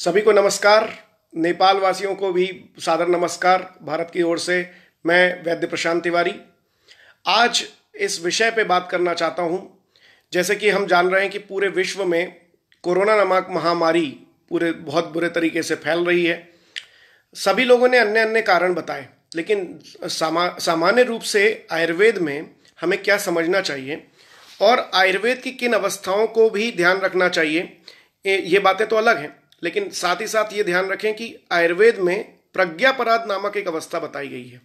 सभी को नमस्कार नेपाल वासियों को भी सादर नमस्कार भारत की ओर से मैं वैद्य प्रशांत तिवारी आज इस विषय पे बात करना चाहता हूँ जैसे कि हम जान रहे हैं कि पूरे विश्व में कोरोना नामक महामारी पूरे बहुत बुरे तरीके से फैल रही है सभी लोगों ने अन्य अन्य कारण बताए लेकिन सामा सामान्य रूप से आयुर्वेद में हमें क्या समझना चाहिए और आयुर्वेद की किन अवस्थाओं को भी ध्यान रखना चाहिए ये बातें तो अलग हैं लेकिन साथ ही साथ ये ध्यान रखें कि आयुर्वेद में प्रज्ञापराध नामक एक अवस्था बताई गई है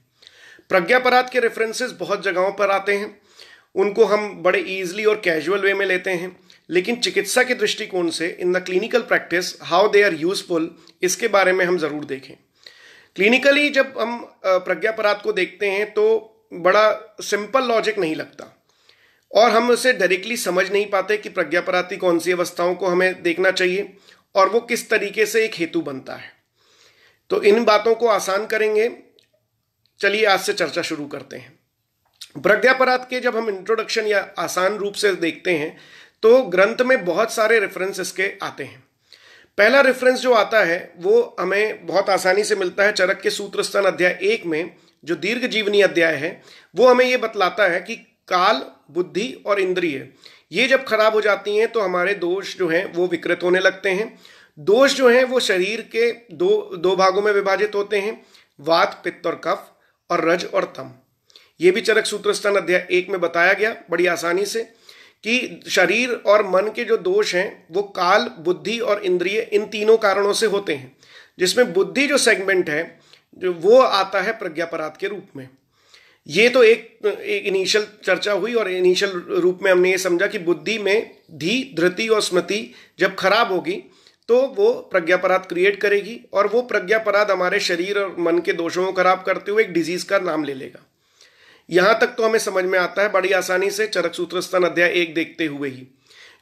प्रज्ञापराध के रेफरेंसेस बहुत जगहों पर आते हैं उनको हम बड़े ईजली और कैजुअल वे में लेते हैं लेकिन चिकित्सा के दृष्टिकोण से in the clinical practice how they are useful इसके बारे में हम ज़रूर देखें क्लिनिकली जब हम प्रज्ञापराध को देखते हैं तो बड़ा सिंपल लॉजिक नहीं लगता और हम उसे डायरेक्टली समझ नहीं पाते कि प्रज्ञापराधी कौन सी अवस्थाओं को हमें देखना चाहिए और वो किस तरीके से एक हेतु बनता है तो इन बातों को आसान करेंगे चलिए आज से चर्चा शुरू करते हैं प्रज्ञापराध के जब हम इंट्रोडक्शन या आसान रूप से देखते हैं तो ग्रंथ में बहुत सारे रेफरेंस इसके आते हैं पहला रेफरेंस जो आता है वो हमें बहुत आसानी से मिलता है चरक के सूत्र स्तन अध्याय एक में जो दीर्घ जीवनी अध्याय है वो हमें ये बतलाता है कि काल बुद्धि और इंद्रिय ये जब खराब हो जाती हैं तो हमारे दोष जो हैं वो विकृत होने लगते हैं दोष जो हैं वो शरीर के दो दो भागों में विभाजित होते हैं वात पित्त और कफ और रज और तम ये भी चरक सूत्र स्थान अध्याय एक में बताया गया बड़ी आसानी से कि शरीर और मन के जो दोष हैं वो काल बुद्धि और इंद्रिय इन तीनों कारणों से होते हैं जिसमें बुद्धि जो सेगमेंट है जो वो आता है प्रज्ञापराध के रूप में ये तो एक, एक इनिशियल चर्चा हुई और इनिशियल रूप में हमने ये समझा कि बुद्धि में धी धृति और स्मृति जब खराब होगी तो वो प्रज्ञापराध क्रिएट करेगी और वो प्रज्ञापराध हमारे शरीर और मन के दोषों को खराब करते हुए एक डिजीज का नाम ले लेगा यहां तक तो हमें समझ में आता है बड़ी आसानी से चरक सूत्रस्थान अध्याय एक देखते हुए ही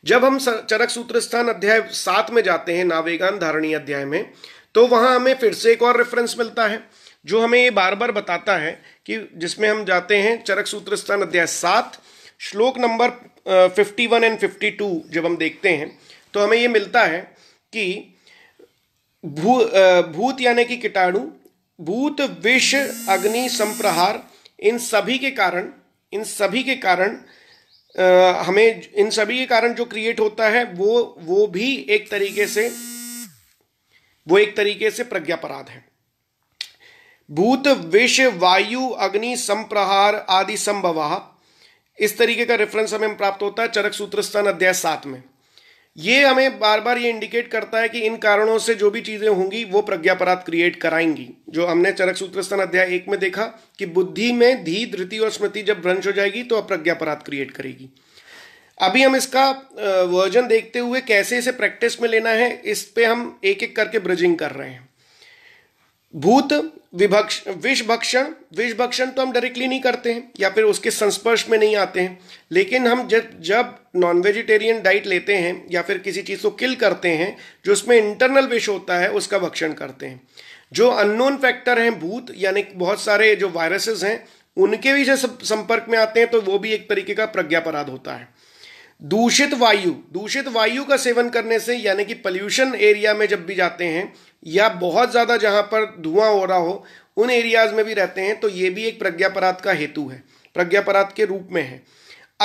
जब हम चरक सूत्रस्थान अध्याय सात में जाते हैं नावेगान धारणी अध्याय में तो वहां हमें फिर से एक और रेफरेंस मिलता है जो हमें ये बार बार बताता है कि जिसमें हम जाते हैं चरक सूत्र स्थान अध्याय सात श्लोक number fifty one and fifty two जब हम देखते हैं तो हमें ये मिलता है कि भू भूत यानी कि कीटाणु भूत विष अग्नि संप्रहार इन सभी के कारण इन सभी के कारण आ, हमें इन सभी के कारण जो क्रिएट होता है वो वो भी एक तरीके से वो एक तरीके से प्रज्ञापराध है भूत विष वायु अग्नि संप्रहार आदि संभव इस तरीके का रेफरेंस हमें प्राप्त होता है चरक सूत्र स्थान अध्याय सात में ये हमें बार बार ये इंडिकेट करता है कि इन कारणों से जो भी चीज़ें होंगी वो प्रज्ञापराध क्रिएट कराएंगी जो हमने चरक सूत्र स्थान अध्याय एक में देखा कि बुद्धि में धी धृति और स्मृति जब भ्रंश हो जाएगी तो अप्रज्ञापरात क्रिएट करेगी अभी हम इसका वर्जन देखते हुए कैसे इसे प्रैक्टिस में लेना है इस पर हम एक एक करके ब्रिजिंग कर रहे हैं भूत विभक्ष विषभक्षण विषभक्षण तो हम डायरेक्टली नहीं करते हैं या फिर उसके संस्पर्श में नहीं आते हैं लेकिन हम जब जब नॉन वेजिटेरियन डाइट लेते हैं या फिर किसी चीज़ को किल करते हैं जो उसमें इंटरनल विष होता है उसका भक्षण करते हैं जो अननोन फैक्टर हैं भूत यानी बहुत सारे जो वायरसेस हैं उनके भी जब संपर्क में आते हैं तो वो भी एक तरीके का प्रज्ञापराध होता है दूषित वायु दूषित वायु का सेवन करने से यानी कि पल्यूशन एरिया में जब भी जाते हैं या बहुत ज़्यादा जहां पर धुआं हो रहा हो उन एरियाज में भी रहते हैं तो ये भी एक प्रज्ञापराध का हेतु है प्रज्ञापराध के रूप में है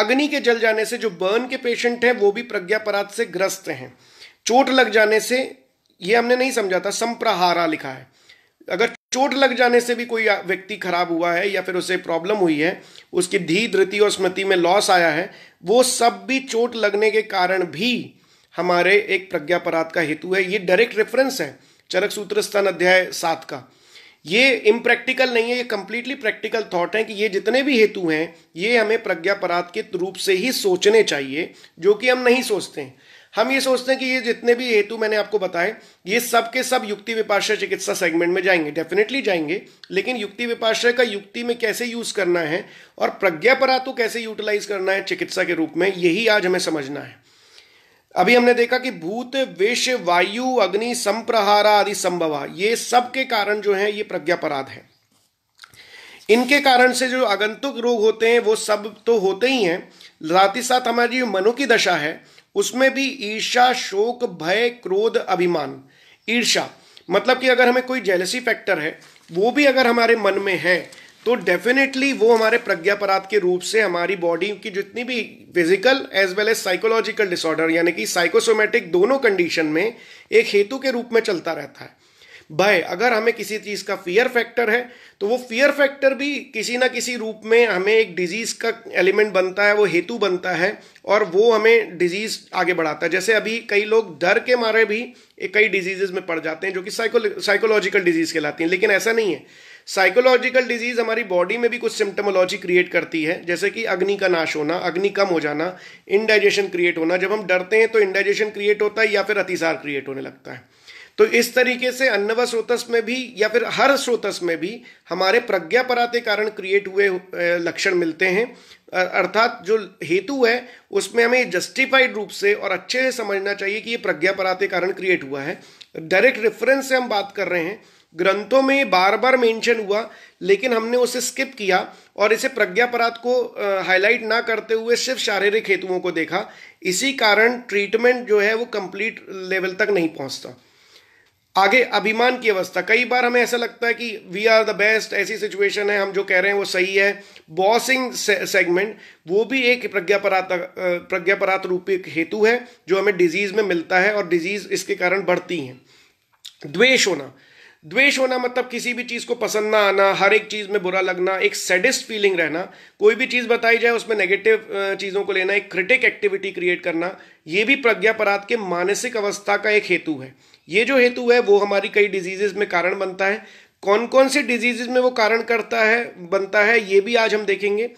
अग्नि के जल जाने से जो बर्न के पेशेंट हैं वो भी प्रज्ञापराध से ग्रस्त हैं चोट लग जाने से ये हमने नहीं समझा था संप्रहारा लिखा है अगर चोट लग जाने से भी कोई व्यक्ति खराब हुआ है या फिर उसे प्रॉब्लम हुई है उसकी धी धृति और स्मृति में लॉस आया है वो सब भी चोट लगने के कारण भी हमारे एक प्रज्ञापराध का हेतु है ये डायरेक्ट रेफरेंस है चरक सूत्र स्तन अध्याय सात का ये इम्प्रैक्टिकल नहीं है ये कंप्लीटली प्रैक्टिकल थॉट है कि ये जितने भी हेतु हैं ये हमें प्रज्ञापराध के रूप से ही सोचने चाहिए जो कि हम नहीं सोचते हैं हम ये सोचते हैं कि ये जितने भी हेतु मैंने आपको बताए ये सब के सब युक्ति विपाशा चिकित्सा सेगमेंट में जाएंगे डेफिनेटली जाएंगे लेकिन युक्ति विपाशय का युक्ति में कैसे यूज करना है और प्रज्ञा परातु कैसे यूटिलाइज करना है चिकित्सा के रूप में यही आज हमें समझना है अभी हमने देखा कि भूत विष वायु अग्नि संप्रहारा आदि संभव ये सब के कारण जो है ये प्रज्ञापराध है इनके कारण से जो आगंतुक रोग होते हैं वो सब तो होते ही हैं साथ ही साथ हमारी जो मनो की दशा है उसमें भी ईर्षा शोक भय क्रोध अभिमान ईर्षा मतलब कि अगर हमें कोई जेलसी फैक्टर है वो भी अगर हमारे मन में है तो डेफिनेटली वो हमारे प्रज्ञापराध के रूप से हमारी बॉडी की जितनी भी physical as well as psychological disorder यानी कि साइकोसोमेटिक दोनों कंडीशन में एक हेतु के रूप में चलता रहता है भय अगर हमें किसी चीज़ का फियर फैक्टर है तो वो फियर फैक्टर भी किसी ना किसी रूप में हमें एक डिजीज़ का एलिमेंट बनता है वो हेतु बनता है और वो हमें डिजीज़ आगे बढ़ाता है जैसे अभी कई लोग डर के मारे भी कई डिजीजेज में पड़ जाते हैं जो कि साइको साइकोलॉजिकल डिजीज़ कहलाती हैं लेकिन ऐसा नहीं है साइकोलॉजिकल डिजीज़ हमारी बॉडी में भी कुछ सिम्टमोलॉजी क्रिएट करती है जैसे कि अग्नि का नाश होना अग्नि कम हो जाना इनडाइजेशन क्रिएट होना जब हम डरते हैं तो इनडाइजेशन क्रिएट होता है या फिर अतिसार क्रिएट होने लगता है तो इस तरीके से अन्नव स्रोतस में भी या फिर हर स्रोतस में भी हमारे प्रज्ञा पराते कारण क्रिएट हुए लक्षण मिलते हैं अर्थात जो हेतु है उसमें हमें जस्टिफाइड रूप से और अच्छे से समझना चाहिए कि ये प्रज्ञा पराते कारण क्रिएट हुआ है डायरेक्ट रेफरेंस से हम बात कर रहे हैं ग्रंथों में बार बार मेंशन हुआ लेकिन हमने उसे स्किप किया और इसे प्रज्ञापराध को हाईलाइट ना करते हुए सिर्फ शारीरिक हेतुओं को देखा इसी कारण ट्रीटमेंट जो है वो कंप्लीट लेवल तक नहीं पहुंचता आगे अभिमान की अवस्था कई बार हमें ऐसा लगता है कि वी आर द बेस्ट ऐसी सिचुएशन है हम जो कह रहे हैं वो सही है बॉसिंग सेगमेंट वो भी एक प्रज्ञापरात प्रज्ञापरात रूपी हेतु है जो हमें डिजीज में मिलता है और डिजीज इसके कारण बढ़ती है द्वेष होना द्वेष होना मतलब किसी भी चीज़ को पसंद ना आना हर एक चीज़ में बुरा लगना एक सेडिस्ट फीलिंग रहना कोई भी चीज़ बताई जाए उसमें नेगेटिव चीज़ों को लेना एक क्रिटिक एक्टिविटी क्रिएट करना ये भी प्रज्ञापराध के मानसिक अवस्था का एक हेतु है ये जो हेतु है वो हमारी कई डिजीजेज में कारण बनता है कौन कौन से डिजीजेज में वो कारण करता है बनता है ये भी आज हम देखेंगे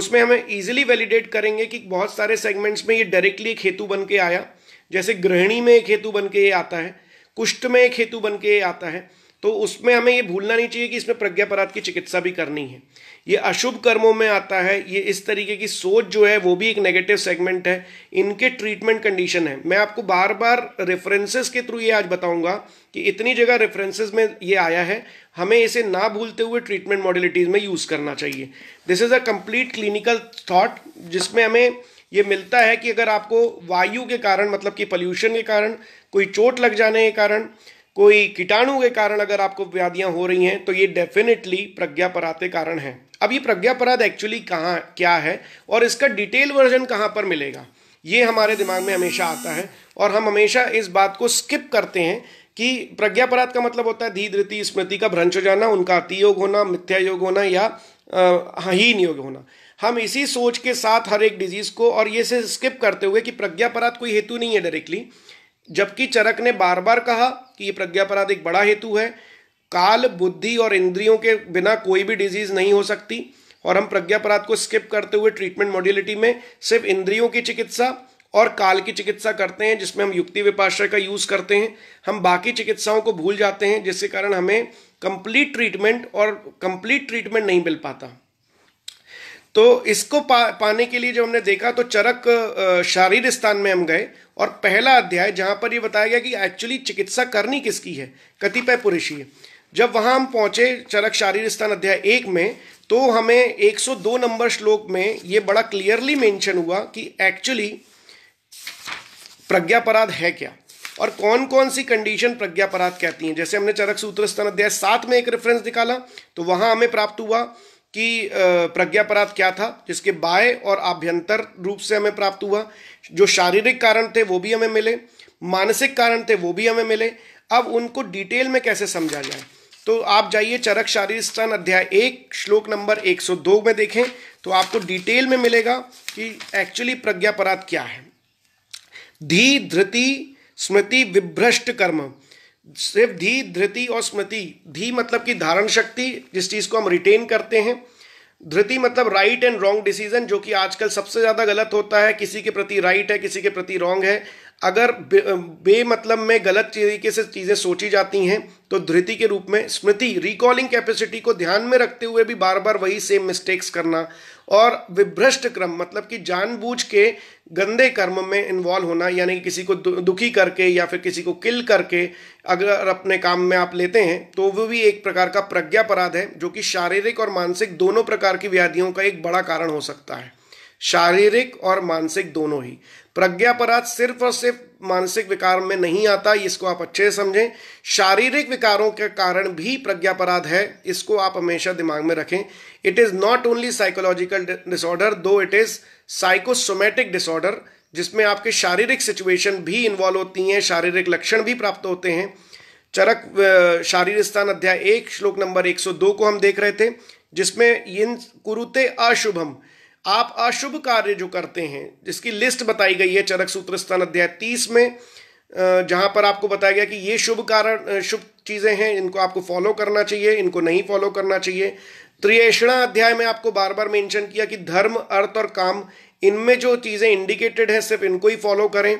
उसमें हमें इजीली वैलिडेट करेंगे कि बहुत सारे सेगमेंट्स में ये डायरेक्टली एक हेतु बन के आया जैसे गृहिणी में एक हेतु बन के ये आता है कुष्ठ में एक हेतु बन के ये आता है तो उसमें हमें ये भूलना नहीं चाहिए कि इसमें प्रज्ञापराध की चिकित्सा भी करनी है ये अशुभ कर्मों में आता है ये इस तरीके की सोच जो है वो भी एक नेगेटिव सेगमेंट है इनके ट्रीटमेंट कंडीशन है मैं आपको बार बार रेफरेंसेस के थ्रू ये आज बताऊंगा कि इतनी जगह रेफरेंसेस में ये आया है हमें इसे ना भूलते हुए ट्रीटमेंट मॉडलिटीज़ में यूज़ करना चाहिए this is a complete clinical thought जिसमें हमें ये मिलता है कि अगर आपको वायु के कारण मतलब कि पॉल्यूशन के कारण कोई चोट लग जाने के कारण कोई कीटाणु के कारण अगर आपको व्याधियां हो रही हैं तो ये डेफिनेटली प्रज्ञा पराते कारण हैं अब ये प्रज्ञापराध एक्चुअली कहाँ क्या है और इसका डिटेल वर्जन कहाँ पर मिलेगा ये हमारे दिमाग में हमेशा आता है और हम हमेशा इस बात को स्किप करते हैं कि प्रज्ञापराध का मतलब होता है धी धृति स्मृति का भ्रंश हो जाना उनका अति योग होना मिथ्या योग होना या हहीन योग होना हम इसी सोच के साथ हर एक डिजीज़ को और ये से स्किप करते हुए कि प्रज्ञापराध कोई हेतु नहीं है डायरेक्टली जबकि चरक ने बार बार कहा कि ये प्रज्ञापराध एक बड़ा हेतु है काल बुद्धि और इंद्रियों के बिना कोई भी डिजीज नहीं हो सकती और हम प्रज्ञा को स्किप करते हुए ट्रीटमेंट मॉड्यूलिटी में सिर्फ इंद्रियों की चिकित्सा और काल की चिकित्सा करते हैं जिसमें हम युक्ति विपाश्रय का यूज करते हैं हम बाकी चिकित्साओं को भूल जाते हैं जिसके कारण हमें कंप्लीट ट्रीटमेंट और कंप्लीट ट्रीटमेंट नहीं मिल पाता तो इसको पा, पाने के लिए जब हमने देखा तो चरक शारीर स्थान में हम गए और पहला अध्याय जहां पर यह बताया गया कि एक्चुअली चिकित्सा करनी किसकी है कतिपय पुरुषी है जब वहां हम पहुंचे चरक शारीर स्थान अध्याय एक में तो हमें 102 नंबर श्लोक में ये बड़ा क्लियरली मेंशन हुआ कि एक्चुअली प्रज्ञापराध है क्या और कौन कौन सी कंडीशन प्रज्ञापराध कहती हैं जैसे हमने चरक सूत्र स्थान अध्याय सात में एक रेफरेंस निकाला तो वहां हमें प्राप्त हुआ कि प्रज्ञापराध क्या था जिसके बाय और आभ्यंतर रूप से हमें प्राप्त हुआ जो शारीरिक कारण थे वो भी हमें मिले मानसिक कारण थे वो भी हमें मिले अब उनको डिटेल में कैसे समझा जाए तो आप जाइए चरक शारीर स्तन अध्याय एक श्लोक नंबर 102 में देखें तो आपको डिटेल में मिलेगा कि एक्चुअली प्रज्ञा क्या है धी धृति स्मृति विभ्रष्ट कर्म सिर्फ धी धृति और स्मृति धी मतलब कि धारण शक्ति जिस चीज़ को हम रिटेन करते हैं धृति मतलब राइट एंड रॉन्ग डिसीजन जो कि आजकल सबसे ज़्यादा गलत होता है किसी के प्रति राइट है किसी के प्रति रॉन्ग है अगर बे, बे मतलब में गलत तरीके से चीज़ें सोची जाती हैं तो धृति के रूप में स्मृति रिकॉलिंग कैपेसिटी को ध्यान में रखते हुए भी बार बार वही सेम मिस्टेक्स करना और विभ्रष्ट क्रम मतलब कि जानबूझ के गंदे कर्म में इन्वॉल्व होना यानी कि किसी को दुखी करके या फिर किसी को किल करके अगर अपने काम में आप लेते हैं तो वो भी एक प्रकार का प्रज्ञापराध है जो कि शारीरिक और मानसिक दोनों प्रकार की व्याधियों का एक बड़ा कारण हो सकता है शारीरिक और मानसिक दोनों ही प्रज्ञापराध सिर्फ और सिर्फ मानसिक विकार में नहीं आता इसको आप अच्छे से समझें शारीरिक विकारों के कारण भी प्रज्ञापराध है इसको आप हमेशा दिमाग में रखें it is not only psychological disorder though it is psychosomatic disorder जिसमें आपके शारीरिक सिचुएशन भी इन्वॉल्व होती हैं शारीरिक लक्षण भी प्राप्त होते हैं चरक शारीरिक स्थान अध्याय एक श्लोक नंबर 102 को हम देख रहे थे जिसमें इन कुरुते अशुभम आप अशुभ कार्य जो करते हैं जिसकी लिस्ट बताई गई है चरक सूत्र स्थान अध्याय तीस में जहां पर आपको बताया गया कि ये शुभ कारण शुभ चीज़ें हैं इनको आपको फॉलो करना चाहिए इनको नहीं फॉलो करना चाहिए त्रियेषणा अध्याय में आपको बार बार मेंशन किया कि धर्म अर्थ और काम इनमें जो चीज़ें इंडिकेटेड है सिर्फ इनको ही फॉलो करें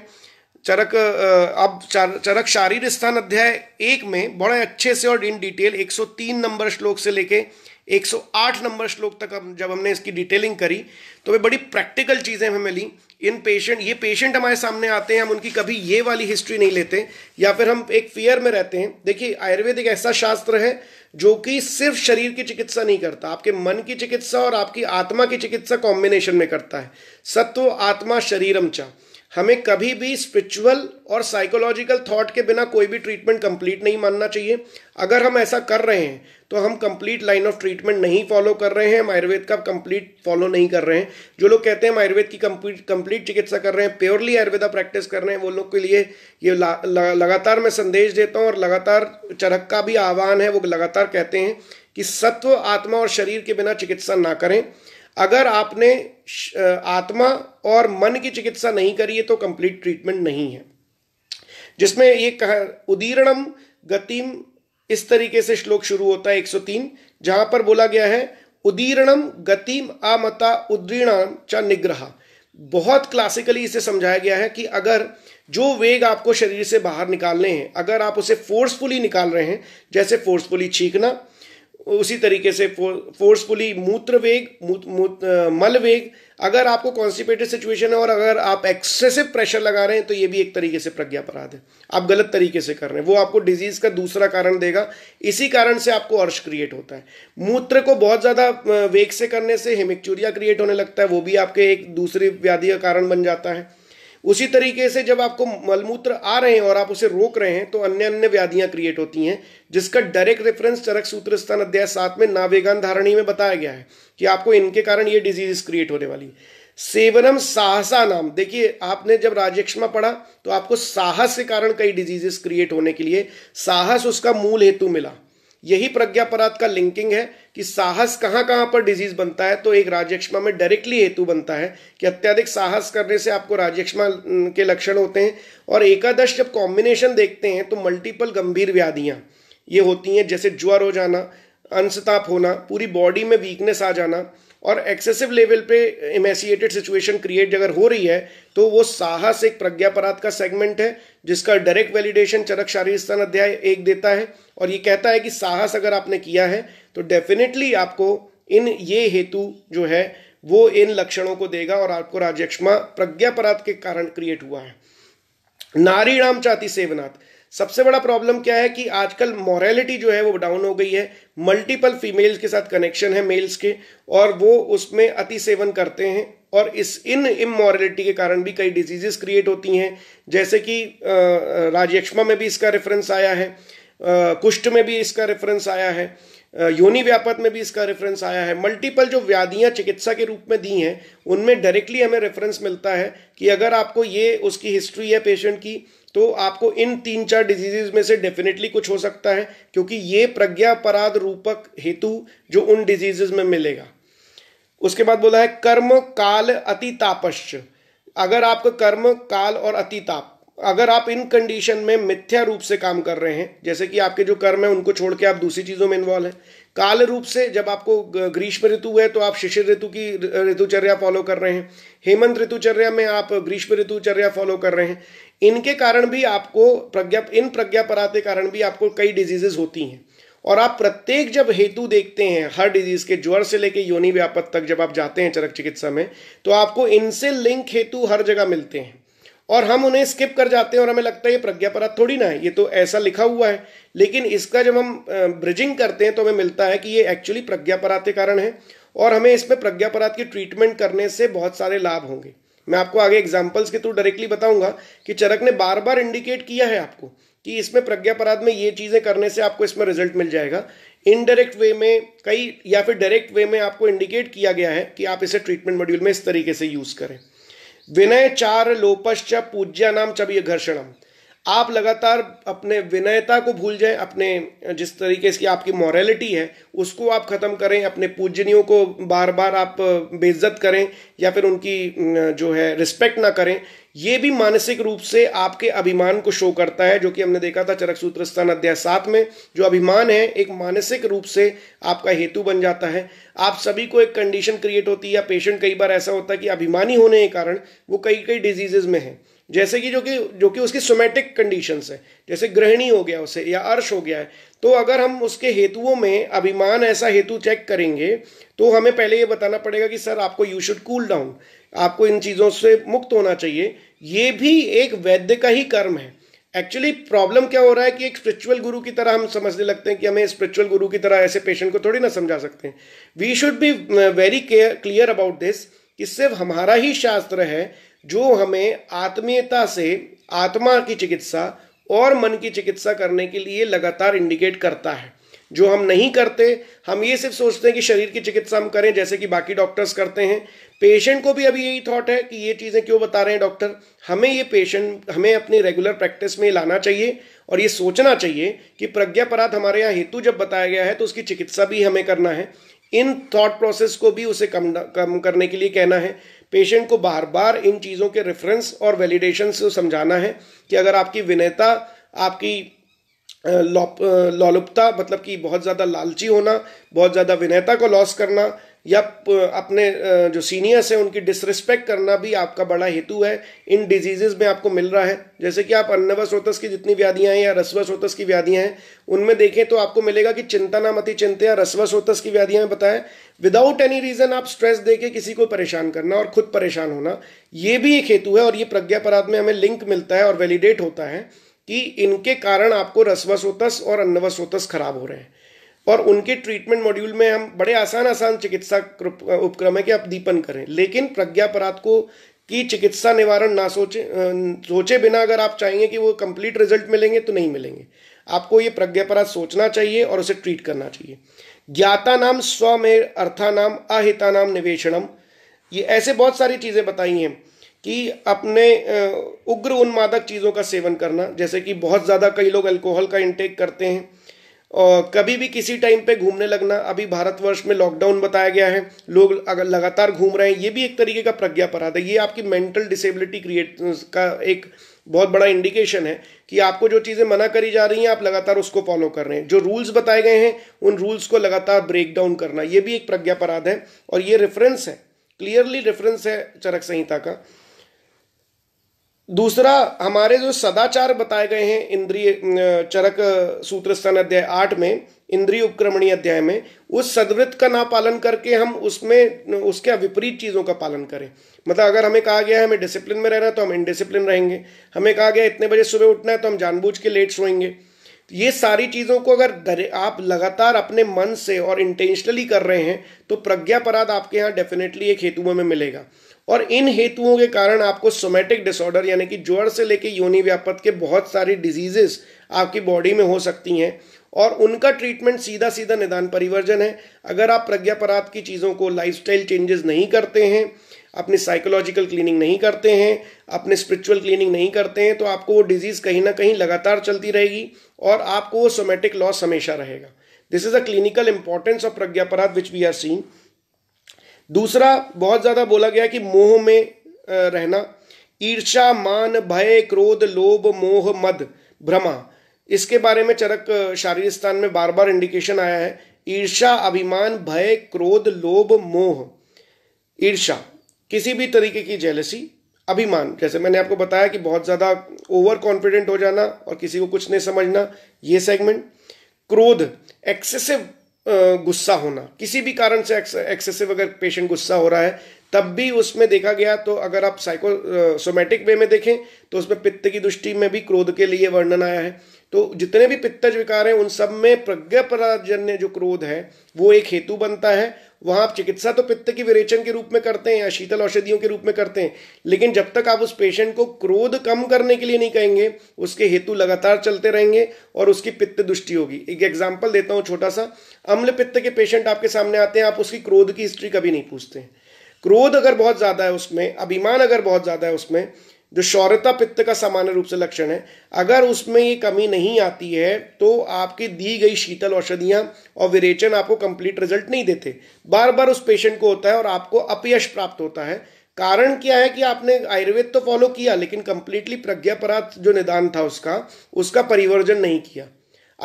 चरक अब चरक शारीर स्थान अध्याय एक में बड़े अच्छे से और इन डिटेल 103 नंबर श्लोक से लेके 108 नंबर श्लोक तक हम जब हमने इसकी डिटेलिंग करी तो वे बड़ी प्रैक्टिकल चीज़ें हमें मिली इन पेशेंट ये पेशेंट हमारे सामने आते हैं हम उनकी कभी ये वाली हिस्ट्री नहीं लेते या फिर हम एक फियर में रहते हैं देखिए आयुर्वेद एक ऐसा शास्त्र है जो कि सिर्फ शरीर की चिकित्सा नहीं करता आपके मन की चिकित्सा और आपकी आत्मा की चिकित्सा कॉम्बिनेशन में करता है सत्व आत्मा शरीरम चा हमें कभी भी स्पिरिचुअल और साइकोलॉजिकल थॉट के बिना कोई भी ट्रीटमेंट कंप्लीट नहीं मानना चाहिए अगर हम ऐसा कर रहे हैं तो हम कंप्लीट लाइन ऑफ ट्रीटमेंट नहीं फॉलो कर रहे हैं हम आयुर्वेद का कंप्लीट फॉलो नहीं कर रहे हैं जो लोग कहते हैं हम आयुर्वेद की कंप्लीट कंप्लीट चिकित्सा कर रहे हैं प्योरली आयुर्वेदा प्रैक्टिस कर रहे हैं वो लोग के लिए ये ला, लगातार मैं संदेश देता हूँ और लगातार चरक का भी आह्वान है वो लगातार कहते हैं कि सत्व आत्मा और शरीर के बिना चिकित्सा ना करें अगर आपने आत्मा और मन की चिकित्सा नहीं करी है तो कंप्लीट ट्रीटमेंट नहीं है जिसमें ये कह उदीर्णम गतिम इस तरीके से श्लोक शुरू होता है 103 जहां पर बोला गया है उदीर्णम गतिम आमता उद्रीणम च निग्रह बहुत क्लासिकली इसे समझाया गया है कि अगर जो वेग आपको शरीर से बाहर निकालने हैं अगर आप उसे फोर्सफुली निकाल रहे हैं जैसे फोर्सफुली छींकना उसी तरीके से फोर्सफुली मूत्र वेग मूत, मूत, मल वेग अगर आपको कॉन्स्टिपेटेड सिचुएशन है और अगर आप एक्सेसिव प्रेशर लगा रहे हैं तो ये भी एक तरीके से प्रज्ञा अपराध है आप गलत तरीके से कर रहे हैं वो आपको डिजीज का दूसरा कारण देगा इसी कारण से आपको अर्श क्रिएट होता है मूत्र को बहुत ज़्यादा वेग से करने से हेमिक्चूरिया क्रिएट होने लगता है वो भी आपके एक दूसरी व्याधि का कारण बन जाता है उसी तरीके से जब आपको मलमूत्र आ रहे हैं और आप उसे रोक रहे हैं तो अन्य अन्य व्याधियां क्रिएट होती हैं जिसका डायरेक्ट रेफरेंस चरक सूत्र स्थान अध्याय सात में नावेगान धारणी में बताया गया है कि आपको इनके कारण ये डिजीज क्रिएट होने वाली है सेवनम साहसा नाम देखिए आपने जब राजक्षमा पढ़ा तो आपको साहस के कारण कई डिजीजेस क्रिएट होने के लिए साहस उसका मूल हेतु मिला यही प्रज्ञापराध का लिंकिंग है कि साहस कहाँ कहाँ पर डिजीज बनता है तो एक राजयक्षमा में डायरेक्टली हेतु बनता है कि अत्यधिक साहस करने से आपको राजयक्षमा के लक्षण होते हैं और एकादश जब कॉम्बिनेशन देखते हैं तो मल्टीपल गंभीर व्याधियाँ ये होती हैं जैसे ज्वर हो जाना अंशताप होना पूरी बॉडी में वीकनेस आ जाना और एक्सेसिव लेवल पे इमेसिएटेड सिचुएशन क्रिएट अगर हो रही है तो वो साहस एक प्रज्ञापराध का सेगमेंट है जिसका डायरेक्ट वैलिडेशन चरक शारीर स्थान अध्याय एक देता है और ये कहता है कि साहस अगर आपने किया है तो डेफिनेटली आपको इन ये हेतु जो है वो इन लक्षणों को देगा और आपको राजयक्षमा प्रज्ञापराध के कारण क्रिएट हुआ है नारी राम चाहती सेवनाथ सबसे बड़ा प्रॉब्लम क्या है कि आजकल मॉरेलिटी जो है वो डाउन हो गई है मल्टीपल फीमेल्स के साथ कनेक्शन है मेल्स के और वो उसमें अति सेवन करते हैं और इस इन इमोरलिटी के कारण भी कई डिजीजेस क्रिएट होती हैं जैसे कि राजयक्षमा में भी इसका रेफरेंस आया है कुष्ठ में भी इसका रेफरेंस आया है योनि व्यापत में भी इसका रेफरेंस आया है मल्टीपल जो व्याधियां चिकित्सा के रूप में दी हैं उनमें डायरेक्टली हमें रेफरेंस मिलता है कि अगर आपको ये उसकी हिस्ट्री है पेशेंट की तो आपको इन तीन चार डिजीजेज में से डेफिनेटली कुछ हो सकता है क्योंकि ये प्रज्ञापराध रूपक हेतु जो उन डिजीजेज में मिलेगा उसके बाद बोला है कर्म काल अतितापश्च अगर आपका कर्म काल और अतिताप अगर आप इन कंडीशन में मिथ्या रूप से काम कर रहे हैं जैसे कि आपके जो कर्म है उनको छोड़ के आप दूसरी चीज़ों में इन्वॉल्व है काल रूप से जब आपको ग्रीष्म ऋतु है तो आप शिशिर ऋतु की ऋतुचर्या फॉलो कर रहे हैं हेमंत ऋतुचर्या में आप ग्रीष्म ऋतुचर्या फॉलो कर रहे हैं इनके कारण भी आपको प्रज्ञा इन प्रज्ञा पराते कारण भी आपको कई डिजीजेज होती हैं और आप प्रत्येक जब हेतु देखते हैं हर डिजीज के ज्वर से लेकर योनि व्यापक तक जब आप जाते हैं चरक चिकित्सा में तो आपको इनसे लिंक हेतु हर जगह मिलते हैं और हम उन्हें स्किप कर जाते हैं और हमें लगता है ये प्रज्ञा प्रज्ञापराध थोड़ी ना है ये तो ऐसा लिखा हुआ है लेकिन इसका जब हम ब्रिजिंग करते हैं तो हमें मिलता है कि ये एक्चुअली प्रज्ञापराध के कारण है और हमें इसमें प्रज्ञापराध की ट्रीटमेंट करने से बहुत सारे लाभ होंगे मैं आपको आगे एग्जाम्पल्स के थ्रू डायरेक्टली बताऊंगा कि चरक ने बार बार इंडिकेट किया है आपको कि इसमें प्रज्ञा में ये चीज़ें करने से आपको इसमें रिजल्ट मिल जाएगा इनडायरेक्ट वे में कई या फिर डायरेक्ट वे में आपको इंडिकेट किया गया है कि आप इसे ट्रीटमेंट मॉड्यूल में इस तरीके से यूज करें विनय चार लोपश्च पूज्या नाम ये घर्षणम आप लगातार अपने विनयता को भूल जाएं अपने जिस तरीके से आपकी मॉरलिटी है उसको आप ख़त्म करें अपने पूजनियों को बार बार आप बेइज्जत करें या फिर उनकी जो है रिस्पेक्ट ना करें ये भी मानसिक रूप से आपके अभिमान को शो करता है जो कि हमने देखा था चरक सूत्र स्थान अध्याय सात में जो अभिमान है एक मानसिक रूप से आपका हेतु बन जाता है आप सभी को एक कंडीशन क्रिएट होती है या पेशेंट कई बार ऐसा होता है कि अभिमानी होने के कारण वो कई कई डिजीजेज में है जैसे कि जो कि जो कि उसकी सोमेटिक कंडीशन है जैसे ग्रहणी हो गया उसे या अर्श हो गया है तो अगर हम उसके हेतुओं में अभिमान ऐसा हेतु चेक करेंगे तो हमें पहले ये बताना पड़ेगा कि सर आपको यू शुड कूल डाउन आपको इन चीज़ों से मुक्त होना चाहिए ये भी एक वैद्य का ही कर्म है एक्चुअली प्रॉब्लम क्या हो रहा है कि एक स्पिरिचुअल गुरु की तरह हम समझने लगते हैं कि हमें स्पिरिचुअल गुरु की तरह ऐसे पेशेंट को थोड़ी ना समझा सकते हैं we should be very care clear about this कि सिर्फ हमारा ही शास्त्र है जो हमें आत्मीयता से आत्मा की चिकित्सा और मन की चिकित्सा करने के लिए लगातार इंडिकेट करता है जो हम नहीं करते हम ये सिर्फ सोचते हैं कि शरीर की चिकित्सा हम करें जैसे कि बाकी डॉक्टर्स करते हैं पेशेंट को भी अभी यही थॉट है कि ये चीज़ें क्यों बता रहे हैं डॉक्टर हमें ये पेशेंट हमें अपनी रेगुलर प्रैक्टिस में लाना चाहिए और ये सोचना चाहिए कि प्रज्ञा पराध हमारे यहाँ हेतु जब बताया गया है तो उसकी चिकित्सा भी हमें करना है इन थॉट प्रोसेस को भी उसे कम कम करने के लिए कहना है पेशेंट को बार बार इन चीज़ों के रेफरेंस और वैलिडेशन से समझाना है कि अगर आपकी विनयता आपकी लौलुपता मतलब कि बहुत ज़्यादा लालची होना बहुत ज़्यादा विनयता को लॉस करना या अपने जो सीनियर्स हैं उनकी डिसरिस्पेक्ट करना भी आपका बड़ा हेतु है इन डिजीज़ में आपको मिल रहा है जैसे कि आप अन्नवा स्रोतस की जितनी व्याधियाँ हैं या रसव स्रोतस की व्याधियाँ हैं उनमें देखें तो आपको मिलेगा कि चिंता मती चिंता या रसवा स्रोतस की व्याधियाँ में बताएं विदाउट एनी रीज़न आप स्ट्रेस दे के किसी को परेशान करना और खुद परेशान होना ये भी एक हेतु है और ये प्रज्ञापराध में हमें लिंक मिलता है और वैलिडेट होता है कि इनके कारण आपको रसवसोतस और अन्नवसोतस खराब हो रहे हैं और उनके ट्रीटमेंट मॉड्यूल में हम बड़े आसान आसान चिकित्सा उपक्रम है कि आप दीपन करें लेकिन प्रज्ञापराध को की चिकित्सा निवारण ना सोचे सोचे बिना अगर आप चाहेंगे कि वो कंप्लीट रिजल्ट मिलेंगे तो नहीं मिलेंगे आपको ये प्रज्ञापराध सोचना चाहिए और उसे ट्रीट करना चाहिए ज्ञाता नाम स्वमेर अर्थानाम नाम निवेशनम ये ऐसे बहुत सारी चीज़ें बताई हैं कि अपने उग्र उन्मादक चीज़ों का सेवन करना जैसे कि बहुत ज़्यादा कई लोग अल्कोहल का इंटेक करते हैं और कभी भी किसी टाइम पे घूमने लगना अभी भारतवर्ष में लॉकडाउन बताया गया है लोग अगर लगातार घूम रहे हैं ये भी एक तरीके का प्रज्ञा है ये आपकी मेंटल डिसेबिलिटी क्रिएट का एक बहुत बड़ा इंडिकेशन है कि आपको जो चीज़ें मना करी जा रही हैं आप लगातार उसको फॉलो कर रहे हैं जो रूल्स बताए गए हैं उन रूल्स को लगातार ब्रेक डाउन करना ये भी एक प्रज्ञापराध है और ये रेफरेंस है क्लियरली रेफरेंस है चरक संहिता का दूसरा हमारे जो सदाचार बताए गए हैं इंद्रिय चरक सूत्र स्तन अध्याय आठ में इंद्रिय उपक्रमणीय अध्याय में उस सदवृत्त का ना पालन करके हम उसमें उसके विपरीत चीज़ों का पालन करें मतलब अगर हमें कहा गया है हमें डिसिप्लिन में रहना है तो हम इनडिसिप्लिन रहेंगे हमें कहा गया इतने बजे सुबह उठना है तो हम जानबूझ के लेट सोएंगे ये सारी चीज़ों को अगर आप लगातार अपने मन से और इंटेंशनली कर रहे हैं तो प्रज्ञापराध आपके यहाँ डेफिनेटली एक हेतुओं में मिलेगा और इन हेतुओं के कारण आपको सोमेटिक डिसऑर्डर यानी कि ज्वर से लेकर योनि व्यापत के बहुत सारी डिजीजेस आपकी बॉडी में हो सकती हैं और उनका ट्रीटमेंट सीधा सीधा निदान परिवर्जन है अगर आप प्रज्ञा की चीज़ों को लाइफस्टाइल चेंजेस नहीं करते हैं अपनी साइकोलॉजिकल क्लीनिंग नहीं करते हैं अपने स्पिरिचुअल क्लीनिंग नहीं करते हैं तो आपको वो डिजीज़ कहीं ना कहीं लगातार चलती रहेगी और आपको वो सोमेटिक लॉस हमेशा रहेगा this is a clinical importance of प्रज्ञापराध विच वी आर सीन दूसरा बहुत ज़्यादा बोला गया कि मोह में रहना ईर्षा मान भय क्रोध लोभ मोह मद भ्रमा इसके बारे में चरक शारीरिक स्थान में बार बार इंडिकेशन आया है ईर्षा अभिमान भय क्रोध लोभ मोह ईर्षा किसी भी तरीके की जेलसी अभिमान जैसे मैंने आपको बताया कि बहुत ज़्यादा ओवर कॉन्फिडेंट हो जाना और किसी को कुछ नहीं समझना ये सेगमेंट क्रोध एक्सेसिव गुस्सा होना किसी भी कारण से एक्सेसिव अगर पेशेंट गुस्सा हो रहा है तब भी उसमें देखा गया तो अगर आप साइको सोमेटिक वे में देखें तो उसमें पित्त की दृष्टि में भी क्रोध के लिए वर्णन आया है तो जितने भी पित्तज विकार हैं उन सब में प्रज्ञापराजन्य जो क्रोध है वो एक हेतु बनता है वहां आप चिकित्सा तो पित्त की विरेचन के रूप में करते हैं या शीतल औषधियों के रूप में करते हैं लेकिन जब तक आप उस पेशेंट को क्रोध कम करने के लिए नहीं कहेंगे उसके हेतु लगातार चलते रहेंगे और उसकी पित्त दुष्टि होगी एक एग्जाम्पल देता हूं छोटा सा अम्ल पित्त के पेशेंट आपके सामने आते हैं आप उसकी क्रोध की हिस्ट्री कभी नहीं पूछते क्रोध अगर बहुत ज़्यादा है उसमें अभिमान अगर बहुत ज़्यादा है उसमें जो शौर्यता पित्त का सामान्य रूप से लक्षण है अगर उसमें ये कमी नहीं आती है तो आपकी दी गई शीतल औषधियाँ और विरेचन आपको कंप्लीट रिजल्ट नहीं देते बार बार उस पेशेंट को होता है और आपको अपयश प्राप्त होता है कारण क्या है कि आपने आयुर्वेद तो फॉलो किया लेकिन कंप्लीटली प्रज्ञापराध जो निदान था उसका उसका परिवर्जन नहीं किया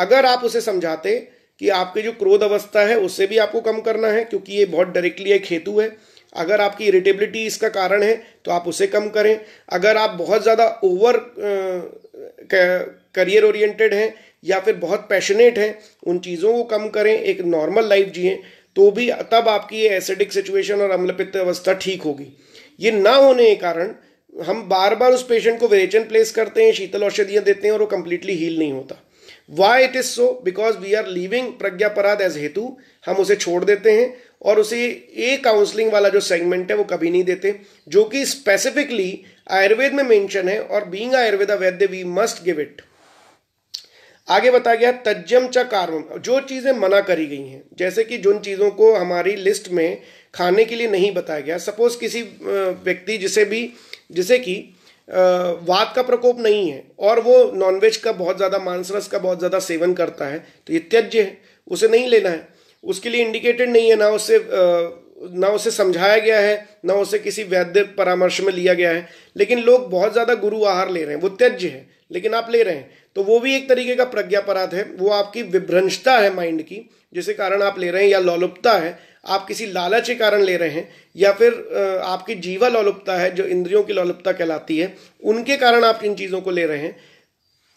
अगर आप उसे समझाते कि आपकी जो क्रोध अवस्था है उससे भी आपको कम करना है क्योंकि ये बहुत डायरेक्टली एक हेतु है अगर आपकी इरिटेबिलिटी इसका कारण है तो आप उसे कम करें अगर आप बहुत ज़्यादा ओवर करियर ओरिएंटेड हैं या फिर बहुत पैशनेट हैं उन चीज़ों को कम करें एक नॉर्मल लाइफ जिए तो भी तब आपकी ये एसिडिक सिचुएशन और अम्लपित्त अवस्था ठीक होगी ये ना होने के कारण हम बार बार उस पेशेंट को विरेचन प्लेस करते हैं शीतल औषधियाँ देते हैं और वो कम्प्लीटली हील नहीं होता why it is so because we are living प्रज्ञापराध एज हेतु हम उसे छोड़ देते हैं और उसे ए काउंसलिंग वाला जो सेगमेंट है वो कभी नहीं देते जो कि स्पेसिफिकली आयुर्वेद में मेंशन है और बीइंग आयुर्वेदा वैद्य वी मस्ट गिव इट आगे बताया गया तज्जम च कार्म जो चीज़ें मना करी गई हैं जैसे कि जिन चीज़ों को हमारी लिस्ट में खाने के लिए नहीं बताया गया सपोज किसी व्यक्ति जिसे भी जिसे कि वात का प्रकोप नहीं है और वो नॉनवेज का बहुत ज़्यादा मांसरस का बहुत ज़्यादा सेवन करता है तो ये त्यज्य है उसे नहीं लेना है उसके लिए इंडिकेटेड नहीं है ना उसे ना उसे समझाया गया है ना उसे किसी वैद्य परामर्श में लिया गया है लेकिन लोग बहुत ज़्यादा गुरु आहार ले रहे हैं वो त्यज्य है लेकिन आप ले रहे हैं तो वो भी एक तरीके का प्रज्ञापराध है वो आपकी विभ्रंशता है माइंड की जिसके कारण आप ले रहे हैं या लौलुपता है आप किसी लालच के कारण ले रहे हैं या फिर आपकी जीवा लौलुपता है जो इंद्रियों की लौलुपता कहलाती है उनके कारण आप इन चीज़ों को ले रहे हैं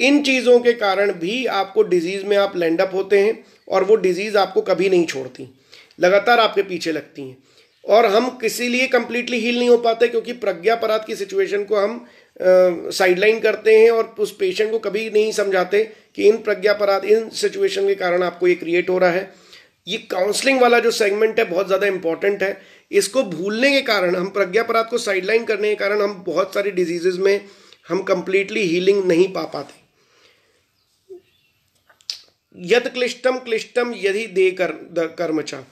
इन चीज़ों के कारण भी आपको डिजीज़ में आप लैंडअप होते हैं और वो डिजीज़ आपको कभी नहीं छोड़ती लगातार आपके पीछे लगती हैं और हम किसी लिए कम्प्लीटली हील नहीं हो पाते क्योंकि प्रज्ञा की सिचुएशन को हम साइडलाइन करते हैं और उस पेशेंट को कभी नहीं समझाते कि इन प्रज्ञा इन सिचुएशन के कारण आपको ये क्रिएट हो रहा है ये काउंसलिंग वाला जो सेगमेंट है बहुत ज़्यादा इंपॉर्टेंट है इसको भूलने के कारण हम प्रज्ञा को साइडलाइन करने के कारण हम बहुत सारी डिजीजेज में हम कम्प्लीटली हीलिंग नहीं पा पाते यद क्लिष्टम क्लिष्टम यदि दे कर कर्मचा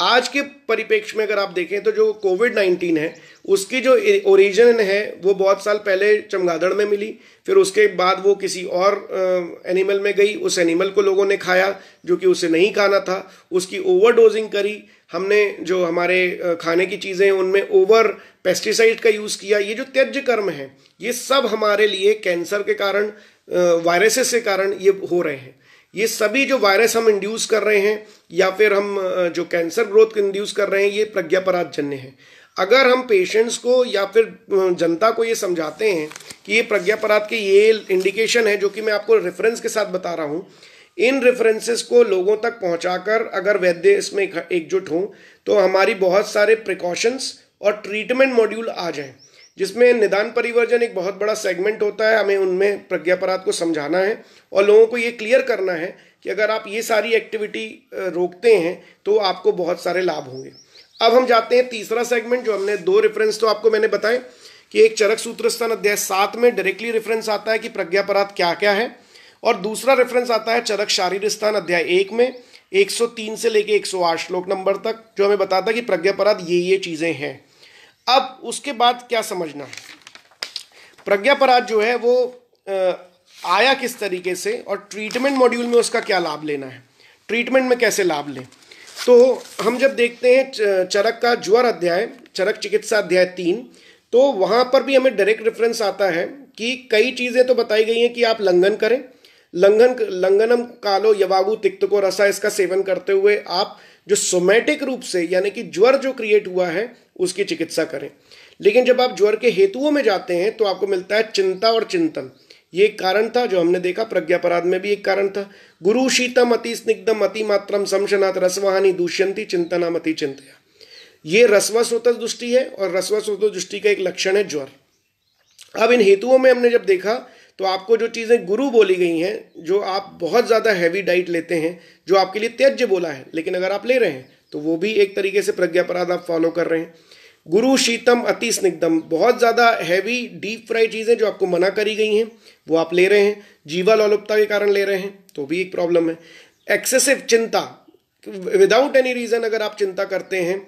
आज के परिपेक्ष में अगर आप देखें तो जो कोविड नाइन्टीन है उसकी जो ओरिजिन है वो बहुत साल पहले चमगादड़ में मिली फिर उसके बाद वो किसी और आ, एनिमल में गई उस एनिमल को लोगों ने खाया जो कि उसे नहीं खाना था उसकी ओवरडोजिंग करी हमने जो हमारे खाने की चीज़ें उनमें ओवर पेस्टिसाइड का यूज़ किया ये जो त्यज कर्म है ये सब हमारे लिए कैंसर के कारण वायरसेस के कारण ये हो रहे हैं ये सभी जो वायरस हम इंड्यूस कर रहे हैं या फिर हम जो कैंसर ग्रोथ इंड्यूस कर रहे हैं ये प्रज्ञापराधजन्य है अगर हम पेशेंट्स को या फिर जनता को ये समझाते हैं कि ये प्रज्ञापराध के ये इंडिकेशन है जो कि मैं आपको रेफरेंस के साथ बता रहा हूँ इन रेफरेंसेस को लोगों तक कर अगर वैद्य इसमें एकजुट हों तो हमारी बहुत सारे प्रिकॉशंस और ट्रीटमेंट मॉड्यूल आ जाएं जिसमें निदान परिवर्जन एक बहुत बड़ा सेगमेंट होता है हमें उनमें प्रज्ञापराध को समझाना है और लोगों को ये क्लियर करना है कि अगर आप ये सारी एक्टिविटी रोकते हैं तो आपको बहुत सारे लाभ होंगे अब हम जाते हैं तीसरा सेगमेंट जो हमने दो रेफरेंस तो आपको मैंने बताए कि एक चरक सूत्र स्थान अध्याय सात में डायरेक्टली रेफरेंस आता है कि प्रज्ञापराध क्या क्या है और दूसरा रेफरेंस आता है चरक शारीर स्थान अध्याय एक में 103 से लेके 108 श्लोक नंबर तक जो हमें बताता है कि प्रज्ञापराध ये ये चीज़ें हैं अब उसके बाद क्या समझना है प्रज्ञा जो है वो आया किस तरीके से और ट्रीटमेंट मॉड्यूल में उसका क्या लाभ लेना है ट्रीटमेंट में कैसे लाभ लें तो हम जब देखते हैं चरक का ज्वर अध्याय चरक चिकित्सा अध्याय तीन तो वहाँ पर भी हमें डायरेक्ट रेफरेंस आता है कि कई चीज़ें तो बताई गई हैं कि आप लंघन करें लंघन लंघनम कालो यवागु तिक्त को रसा इसका सेवन करते हुए आप जो सोमैटिक रूप से यानी कि ज्वर जो क्रिएट हुआ है उसकी चिकित्सा करें लेकिन जब आप ज्वर के हेतुओं में जाते हैं तो आपको मिलता है चिंता और चिंतन ये एक कारण था जो हमने देखा प्रज्ञापराध में भी एक कारण था गुरु शीतम अति स्निग्धम अति मात्रम समशनाथ रसवाहानी दूष्यंती चिंतना अति चिंतया ये रसवस्वत दृष्टि है और रसवस्वत दृष्टि का एक लक्षण है ज्वर अब इन हेतुओं में हमने जब देखा तो आपको जो चीज़ें गुरु बोली गई हैं जो आप बहुत ज़्यादा हैवी डाइट लेते हैं जो आपके लिए त्यज्य बोला है लेकिन अगर आप ले रहे हैं तो वो भी एक तरीके से प्रज्ञापराध आप फॉलो कर रहे हैं गुरु शीतम अति स्निग्धम बहुत ज़्यादा हैवी डीप फ्राई चीज़ें जो आपको मना करी गई हैं वो आप ले रहे हैं जीवा लोलुपता के कारण ले रहे हैं तो भी एक प्रॉब्लम है एक्सेसिव चिंता विदाउट एनी रीज़न अगर आप चिंता करते हैं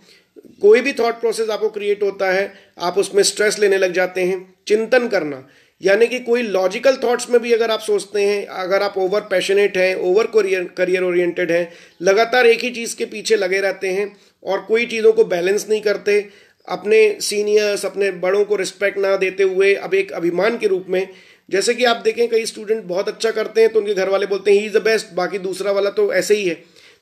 कोई भी थॉट प्रोसेस आपको क्रिएट होता है आप उसमें स्ट्रेस लेने लग जाते हैं चिंतन करना यानी कि कोई लॉजिकल थॉट्स में भी अगर आप सोचते हैं अगर आप ओवर पैशनेट हैं ओवर करियर करियर ओरिएंटेड हैं लगातार एक ही चीज़ के पीछे लगे रहते हैं और कोई चीज़ों को बैलेंस नहीं करते अपने सीनियर्स अपने बड़ों को रिस्पेक्ट ना देते हुए अब एक अभिमान के रूप में जैसे कि आप देखें कई स्टूडेंट बहुत अच्छा करते हैं तो उनके घर वाले बोलते हैं ही इज़ द बेस्ट बाकी दूसरा वाला तो ऐसे ही है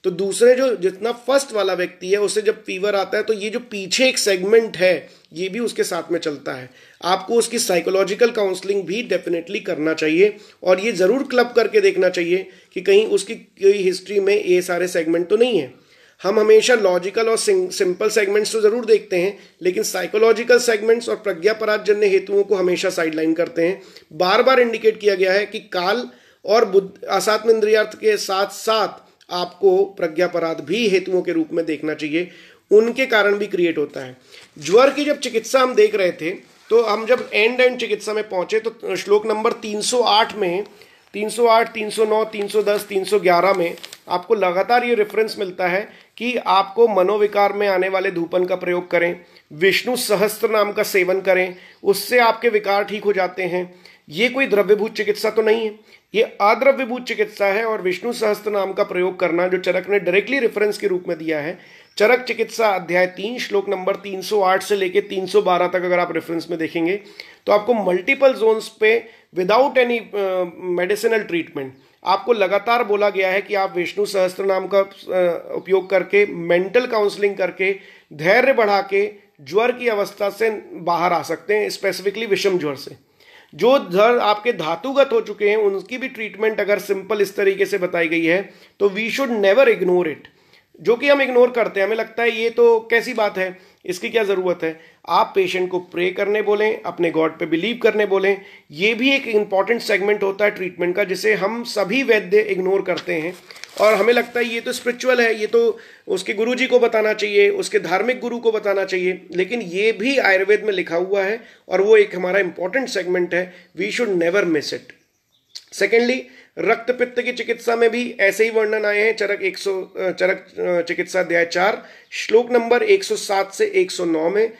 तो दूसरे जो जितना फर्स्ट वाला व्यक्ति है उसे जब फीवर आता है तो ये जो पीछे एक सेगमेंट है ये भी उसके साथ में चलता है आपको उसकी साइकोलॉजिकल काउंसलिंग भी डेफिनेटली करना चाहिए और ये ज़रूर क्लब करके देखना चाहिए कि कहीं उसकी कोई हिस्ट्री में ये सारे सेगमेंट तो नहीं है हम हमेशा लॉजिकल और सिंपल सेगमेंट्स तो ज़रूर देखते हैं लेकिन साइकोलॉजिकल सेगमेंट्स और प्रज्ञा हेतुओं को हमेशा साइडलाइन करते हैं बार बार इंडिकेट किया गया है कि काल और बुद्ध असात्म इंद्रियार्थ के साथ साथ आपको प्रज्ञापराध भी हेतुओं के रूप में देखना चाहिए उनके कारण भी क्रिएट होता है ज्वर की जब चिकित्सा हम देख रहे थे तो हम जब एंड एंड चिकित्सा में पहुंचे तो श्लोक नंबर 308 में 308, 309, 310, 311 में आपको लगातार ये रेफरेंस मिलता है कि आपको मनोविकार में आने वाले धूपन का प्रयोग करें विष्णु सहस्त्र नाम का सेवन करें उससे आपके विकार ठीक हो जाते हैं ये कोई द्रव्यभूत चिकित्सा तो नहीं है ये आद्र विभूत चिकित्सा है और विष्णु सहस्त्र नाम का प्रयोग करना जो चरक ने डायरेक्टली रेफरेंस के रूप में दिया है चरक चिकित्सा अध्याय तीन श्लोक नंबर 308 से लेके 312 तक अगर आप रेफरेंस में देखेंगे तो आपको मल्टीपल जोन्स पे विदाउट एनी मेडिसिनल ट्रीटमेंट आपको लगातार बोला गया है कि आप विष्णु सहस्त्र नाम का uh, उपयोग करके मेंटल काउंसलिंग करके धैर्य बढ़ा के ज्वर की अवस्था से बाहर आ सकते हैं स्पेसिफिकली विषम ज्वर से जो धर आपके धातुगत हो चुके हैं उनकी भी ट्रीटमेंट अगर सिंपल इस तरीके से बताई गई है तो we should never ignore it जो कि हम इग्नोर करते हैं हमें लगता है ये तो कैसी बात है इसकी क्या ज़रूरत है आप पेशेंट को प्रे करने बोलें अपने गॉड पे बिलीव करने बोलें ये भी एक इम्पॉर्टेंट सेगमेंट होता है ट्रीटमेंट का जिसे हम सभी वैद्य इग्नोर करते हैं और हमें लगता है ये तो स्पिरिचुअल है ये तो उसके गुरु जी को बताना चाहिए उसके धार्मिक गुरु को बताना चाहिए लेकिन ये भी आयुर्वेद में लिखा हुआ है और वो एक हमारा इंपॉर्टेंट सेगमेंट है we should never miss it secondly रक्त पित्त की चिकित्सा में भी ऐसे ही वर्णन आए हैं चरक 100 चरक चिकित्सा अध्याय चार श्लोक नंबर 107 से 109 में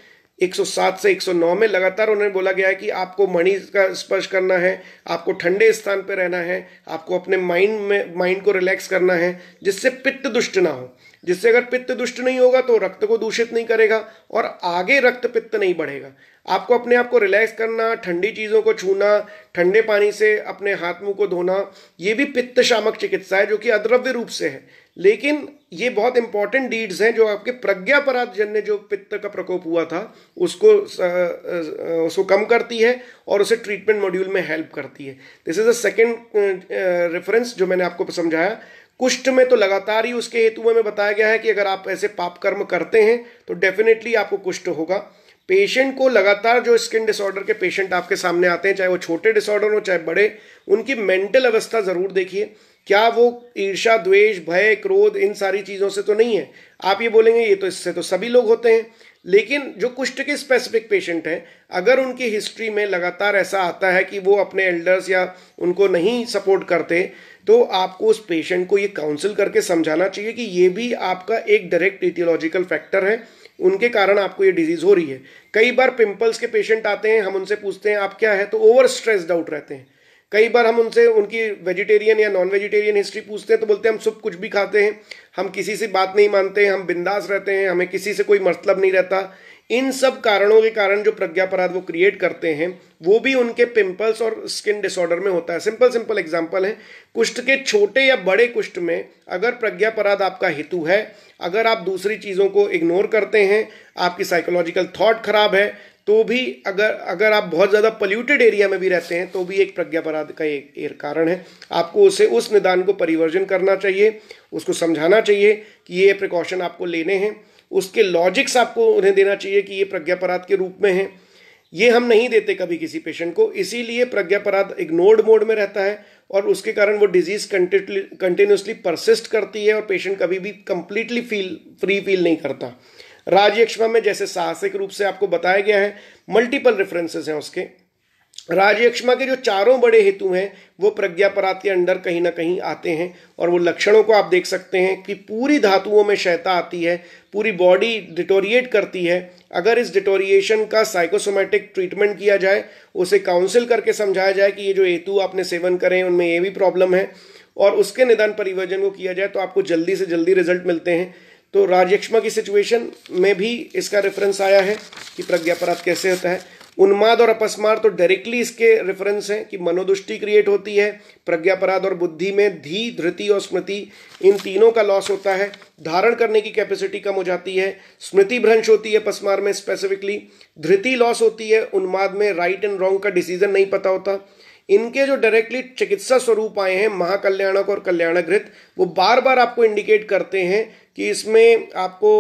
107 से 109 में लगातार उन्होंने बोला गया है कि आपको मणि का स्पर्श करना है आपको ठंडे स्थान पर रहना है आपको अपने माइंड में माइंड को रिलैक्स करना है जिससे पित्त दुष्ट ना हो जिससे अगर पित्त दुष्ट नहीं होगा तो रक्त को दूषित नहीं करेगा और आगे रक्त पित्त नहीं बढ़ेगा आपको अपने आप को रिलैक्स करना ठंडी चीज़ों को छूना ठंडे पानी से अपने हाथ मुंह को धोना ये भी पित्त शामक चिकित्सा है जो कि अद्रव्य रूप से है लेकिन ये बहुत इंपॉर्टेंट डीड्स हैं जो आपके प्रज्ञापराध जन्य जो पित्त का प्रकोप हुआ था उसको उसको कम करती है और उसे ट्रीटमेंट मॉड्यूल में हेल्प करती है this is a second reference जो मैंने आपको समझाया कुष्ठ में तो लगातार ही उसके हेतु में बताया गया है कि अगर आप ऐसे पाप कर्म करते हैं तो डेफिनेटली आपको कुष्ठ होगा पेशेंट को लगातार जो स्किन डिसऑर्डर के पेशेंट आपके सामने आते हैं चाहे वो छोटे डिसऑर्डर हो चाहे बड़े उनकी मेंटल अवस्था ज़रूर देखिए क्या वो ईर्षा द्वेष भय क्रोध इन सारी चीज़ों से तो नहीं है आप ये बोलेंगे ये तो इससे तो सभी लोग होते हैं लेकिन जो कुष्ठ के स्पेसिफिक पेशेंट हैं अगर उनकी हिस्ट्री में लगातार ऐसा आता है कि वो अपने एल्डर्स या उनको नहीं सपोर्ट करते तो आपको उस पेशेंट को ये काउंसिल करके समझाना चाहिए कि ये भी आपका एक डायरेक्ट इटियोलॉजिकल फैक्टर है उनके कारण आपको ये डिजीज़ हो रही है कई बार पिंपल्स के पेशेंट आते हैं हम उनसे पूछते हैं आप क्या है तो ओवर स्ट्रेस्ड आउट रहते हैं कई बार हम उनसे उनकी वेजिटेरियन या नॉन वेजिटेरियन हिस्ट्री पूछते हैं तो बोलते हैं हम सब कुछ भी खाते हैं हम किसी से बात नहीं मानते हम बिंदास रहते हैं हमें किसी से कोई मतलब नहीं रहता इन सब कारणों के कारण जो प्रज्ञापराध वो क्रिएट करते हैं वो भी उनके पिंपल्स और स्किन डिसऑर्डर में होता है सिंपल सिंपल एग्जाम्पल है कुष्ठ के छोटे या बड़े कुष्ठ में अगर प्रज्ञापराध आपका हेतु है अगर आप दूसरी चीज़ों को इग्नोर करते हैं आपकी साइकोलॉजिकल थॉट खराब है तो भी अगर अगर आप बहुत ज़्यादा पोल्यूटेड एरिया में भी रहते हैं तो भी एक प्रज्ञापराध का एक, एक कारण है आपको उसे उस निदान को परिवर्जन करना चाहिए उसको समझाना चाहिए कि ये प्रिकॉशन आपको लेने हैं उसके लॉजिक्स आपको उन्हें देना चाहिए कि ये प्रज्ञापराध के रूप में है ये हम नहीं देते कभी किसी पेशेंट को इसीलिए प्रज्ञापराध इग्नोर्ड मोड में रहता है और उसके कारण वो डिजीज कंटिन्यूसली परसिस्ट करती है और पेशेंट कभी भी कंप्लीटली फील फ्री फील नहीं करता राजयक्षमा में जैसे साहसिक रूप से आपको बताया गया है मल्टीपल रेफरेंसेस हैं उसके राजयक्षमा के जो चारों बड़े हेतु हैं वो प्रज्ञापरात के अंडर कहीं ना कहीं आते हैं और वो लक्षणों को आप देख सकते हैं कि पूरी धातुओं में शैता आती है पूरी बॉडी डिटोरिएट करती है अगर इस डिटोरिएशन का साइकोसोमेटिक ट्रीटमेंट किया जाए उसे काउंसिल करके समझाया जाए कि ये जो हेतु आपने सेवन करें उनमें ये भी प्रॉब्लम है और उसके निदान परिवर्जन को किया जाए तो आपको जल्दी से जल्दी रिजल्ट मिलते हैं तो राजयक्षमा की सिचुएशन में भी इसका रेफरेंस आया है कि प्रज्ञापराध कैसे होता है उन्माद और अपस्मार तो डायरेक्टली इसके रेफरेंस हैं कि मनोदुष्टि क्रिएट होती है प्रज्ञापराध और बुद्धि में धी धृति और स्मृति इन तीनों का लॉस होता है धारण करने की कैपेसिटी कम हो जाती है स्मृति भ्रंश होती है पस्मार में स्पेसिफिकली धृति लॉस होती है उन्माद में राइट एंड रॉन्ग का डिसीजन नहीं पता होता इनके जो डायरेक्टली चिकित्सा स्वरूप आए हैं महाकल्याणक और कल्याणकृत वो बार बार आपको इंडिकेट करते हैं कि इसमें आपको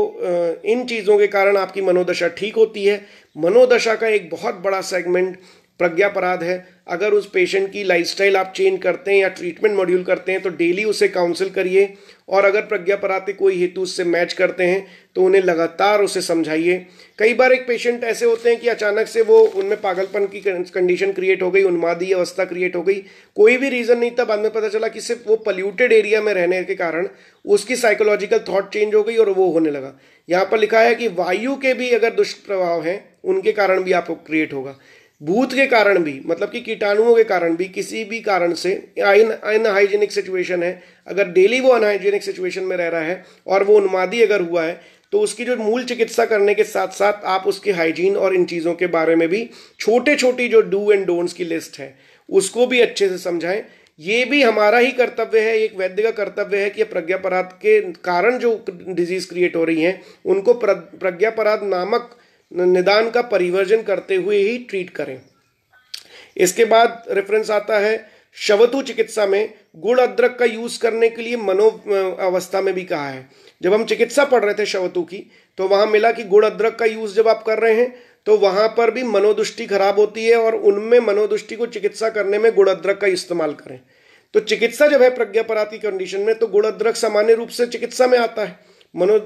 इन चीज़ों के कारण आपकी मनोदशा ठीक होती है मनोदशा का एक बहुत बड़ा सेगमेंट प्रज्ञापराध है अगर उस पेशेंट की लाइफस्टाइल आप चेंज करते हैं या ट्रीटमेंट मॉड्यूल करते हैं तो डेली उसे काउंसिल करिए और अगर प्रज्ञापराध के कोई हेतु उससे मैच करते हैं तो उन्हें लगातार उसे समझाइए कई बार एक पेशेंट ऐसे होते हैं कि अचानक से वो उनमें पागलपन की कंडीशन क्रिएट हो गई उन्मादी अवस्था क्रिएट हो गई कोई भी रीज़न नहीं था बाद में पता चला कि सिर्फ वो पल्यूटेड एरिया में रहने के कारण उसकी साइकोलॉजिकल थाट चेंज हो गई और वो होने लगा यहाँ पर लिखा है कि वायु के भी अगर दुष्प्रभाव हैं उनके कारण भी आपको क्रिएट होगा भूत के कारण भी मतलब कि कीटाणुओं के कारण भी किसी भी कारण से अन अनहाइजीनिक सिचुएशन है अगर डेली वो अनहाइजीनिक सिचुएशन में रह रहा है और वो उन्मादी अगर हुआ है तो उसकी जो मूल चिकित्सा करने के साथ साथ आप उसके हाइजीन और इन चीज़ों के बारे में भी छोटे छोटी जो डू एंड डोंट्स की लिस्ट है उसको भी अच्छे से समझाएं ये भी हमारा ही कर्तव्य है एक वैद्य का कर्तव्य है कि प्रज्ञापराध के कारण जो डिजीज क्रिएट हो रही हैं उनको प्रज्ञापराध नामक निदान का परिवर्जन करते हुए ही ट्रीट करें इसके बाद रेफरेंस आता है शवतु चिकित्सा में गुड़ अदरक का यूज करने के लिए मनो अवस्था में भी कहा है जब हम चिकित्सा पढ़ रहे थे शवतु की तो वहां मिला कि गुड़ अदरक का यूज जब आप कर रहे हैं तो वहां पर भी मनोदुष्टि खराब होती है और उनमें मनोदुष्टि को चिकित्सा करने में गुड़ अदरक का इस्तेमाल करें तो चिकित्सा जब है प्रज्ञापराती कंडीशन में तो गुड़ अदरक सामान्य रूप से चिकित्सा में आता है मनो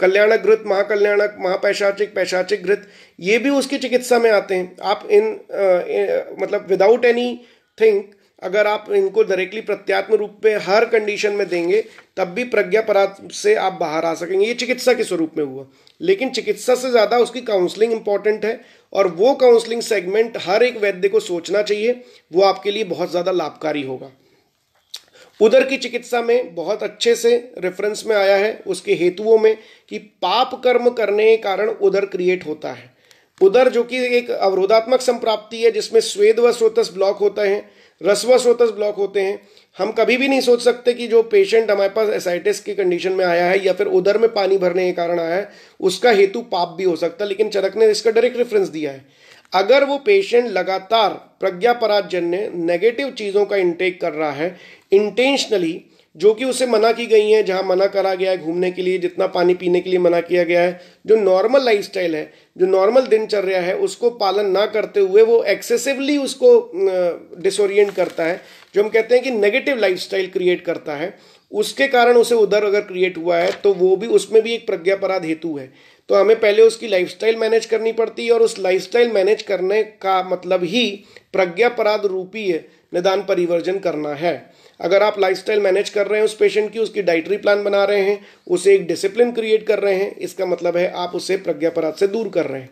कल्याणक घृत महाकल्याणक महापैशाचिक पैशाचिक घृत ये भी उसकी चिकित्सा में आते हैं आप इन ए, मतलब विदाउट एनी थिंक अगर आप इनको डायरेक्टली प्रत्यात्म रूप में हर कंडीशन में देंगे तब भी प्रज्ञा परात से आप बाहर आ सकेंगे ये चिकित्सा के स्वरूप में हुआ लेकिन चिकित्सा से ज़्यादा उसकी काउंसलिंग इंपॉर्टेंट है और वो काउंसलिंग सेगमेंट हर एक वैद्य को सोचना चाहिए वो आपके लिए बहुत ज़्यादा लाभकारी होगा उधर की चिकित्सा में बहुत अच्छे से रेफरेंस में आया है उसके हेतुओं में कि पाप कर्म करने के कारण उधर क्रिएट होता है उधर जो कि एक अवरोधात्मक संप्राप्ति है जिसमें स्वेद व स्रोतस ब्लॉक होते हैं रस व स्रोतस ब्लॉक होते हैं हम कभी भी नहीं सोच सकते कि जो पेशेंट हमारे पास एसाइटिस की कंडीशन में आया है या फिर उधर में पानी भरने के कारण आया है उसका हेतु पाप भी हो सकता है लेकिन चरक ने इसका डायरेक्ट रेफरेंस दिया है अगर वो पेशेंट लगातार पराजन्य नेगेटिव चीज़ों का इंटेक कर रहा है इंटेंशनली जो कि उसे मना की गई है जहाँ मना करा गया है घूमने के लिए जितना पानी पीने के लिए मना किया गया है जो नॉर्मल लाइफस्टाइल है जो नॉर्मल दिनचर्या है उसको पालन ना करते हुए वो एक्सेसिवली उसको डिसोरिएंट करता है जो हम कहते हैं कि नेगेटिव लाइफस्टाइल क्रिएट करता है उसके कारण उसे उधर अगर क्रिएट हुआ है तो वो भी उसमें भी एक प्रज्ञापराध हेतु है तो हमें पहले उसकी लाइफस्टाइल मैनेज करनी पड़ती है और उस लाइफस्टाइल मैनेज करने का मतलब ही प्रज्ञा पराध रूपीय निदान परिवर्जन करना है अगर आप लाइफस्टाइल मैनेज कर रहे हैं उस पेशेंट की उसकी डाइटरी प्लान बना रहे हैं उसे एक डिसिप्लिन क्रिएट कर रहे हैं इसका मतलब है आप उसे प्रज्ञापराध से दूर कर रहे हैं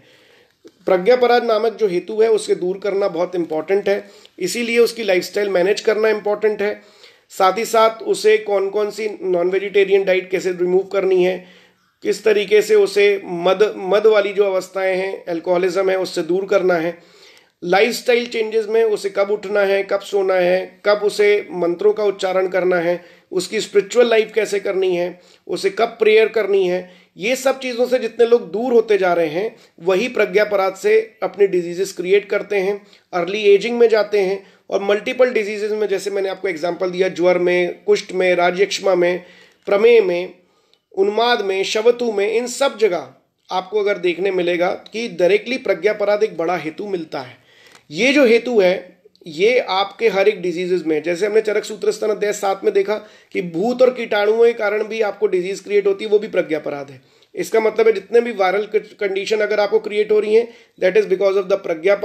प्रज्ञापराध नामक जो हेतु है उसे दूर करना बहुत इंपॉर्टेंट है इसीलिए उसकी लाइफस्टाइल मैनेज करना इंपॉर्टेंट है साथ ही साथ उसे कौन कौन सी नॉन वेजिटेरियन डाइट कैसे रिमूव करनी है किस तरीके से उसे मद मद वाली जो अवस्थाएं हैं एल्कोहलिज्म है उससे दूर करना है लाइफस्टाइल चेंजेस में उसे कब उठना है कब सोना है कब उसे मंत्रों का उच्चारण करना है उसकी स्पिरिचुअल लाइफ कैसे करनी है उसे कब प्रेयर करनी है ये सब चीज़ों से जितने लोग दूर होते जा रहे हैं वही प्रज्ञापराध से अपनी डिजीजेस क्रिएट करते हैं अर्ली एजिंग में जाते हैं और मल्टीपल डिजीजेज में जैसे मैंने आपको एग्जाम्पल दिया ज्वर में कुष्ठ में राजयक्षमा में प्रमेय में उन्माद में शवतु में इन सब जगह आपको अगर देखने मिलेगा कि डायरेक्टली प्रज्ञा पराध एक बड़ा हेतु मिलता है ये जो हेतु है ये आपके हर एक डिजीजेज में जैसे हमने चरक सूत्र स्तन अध्याय सात में देखा कि भूत और कीटाणुओं के कारण भी आपको डिजीज क्रिएट होती है वो भी प्रज्ञा है इसका मतलब है जितने भी वायरल कंडीशन अगर आपको क्रिएट हो रही हैं that is because of the प्रज्ञा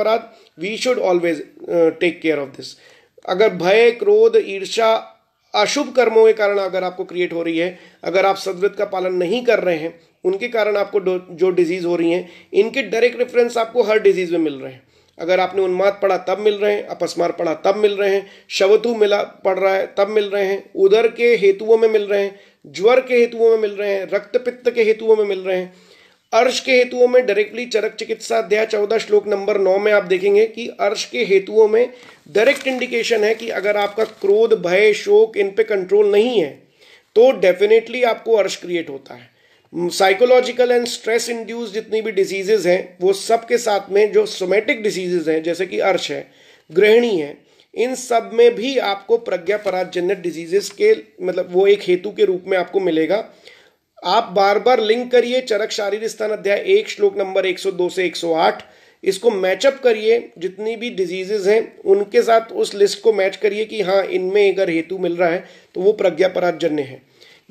we should always take care of this अगर भय क्रोध ईर्षा अशुभ कर्मों के कारण अगर आपको क्रिएट हो रही है अगर आप सदवृत का पालन नहीं कर रहे हैं उनके कारण आपको जो डिजीज़ हो रही है इनके डायरेक्ट रेफरेंस आपको हर डिजीज़ में मिल रहे हैं अगर आपने उन्माद पढ़ा तब मिल रहे हैं अपस्मार पढ़ा तब मिल रहे हैं शवतु मिला पढ़ रहा है तब मिल रहे हैं उदर के हेतुओं में मिल रहे हैं ज्वर के हेतुओं में मिल रहे हैं रक्त पित्त के हेतुओं में मिल रहे हैं अर्श के हेतुओं में डायरेक्टली चरक चिकित्सा अध्याय चौदह श्लोक नंबर नौ में आप देखेंगे कि अर्श के हेतुओं में डायरेक्ट इंडिकेशन है कि अगर आपका क्रोध भय शोक इन पे कंट्रोल नहीं है तो डेफिनेटली आपको अर्श क्रिएट होता है साइकोलॉजिकल एंड स्ट्रेस इंड्यूस जितनी भी डिजीजेज हैं वो सब के साथ में जो सोमेटिक डिजीजेज हैं जैसे कि अर्श है गृहिणी है इन सब में भी आपको प्रज्ञा पराजन्य डिजीजेस के मतलब वो एक हेतु के रूप में आपको मिलेगा आप बार बार लिंक करिए चरक शारीरिक स्थान अध्याय एक श्लोक नंबर 102 से 108 इसको मैचअप करिए जितनी भी डिजीजेज हैं उनके साथ उस लिस्ट को मैच करिए कि हाँ इनमें अगर हेतु मिल रहा है तो वो प्रज्ञा पराजन्य है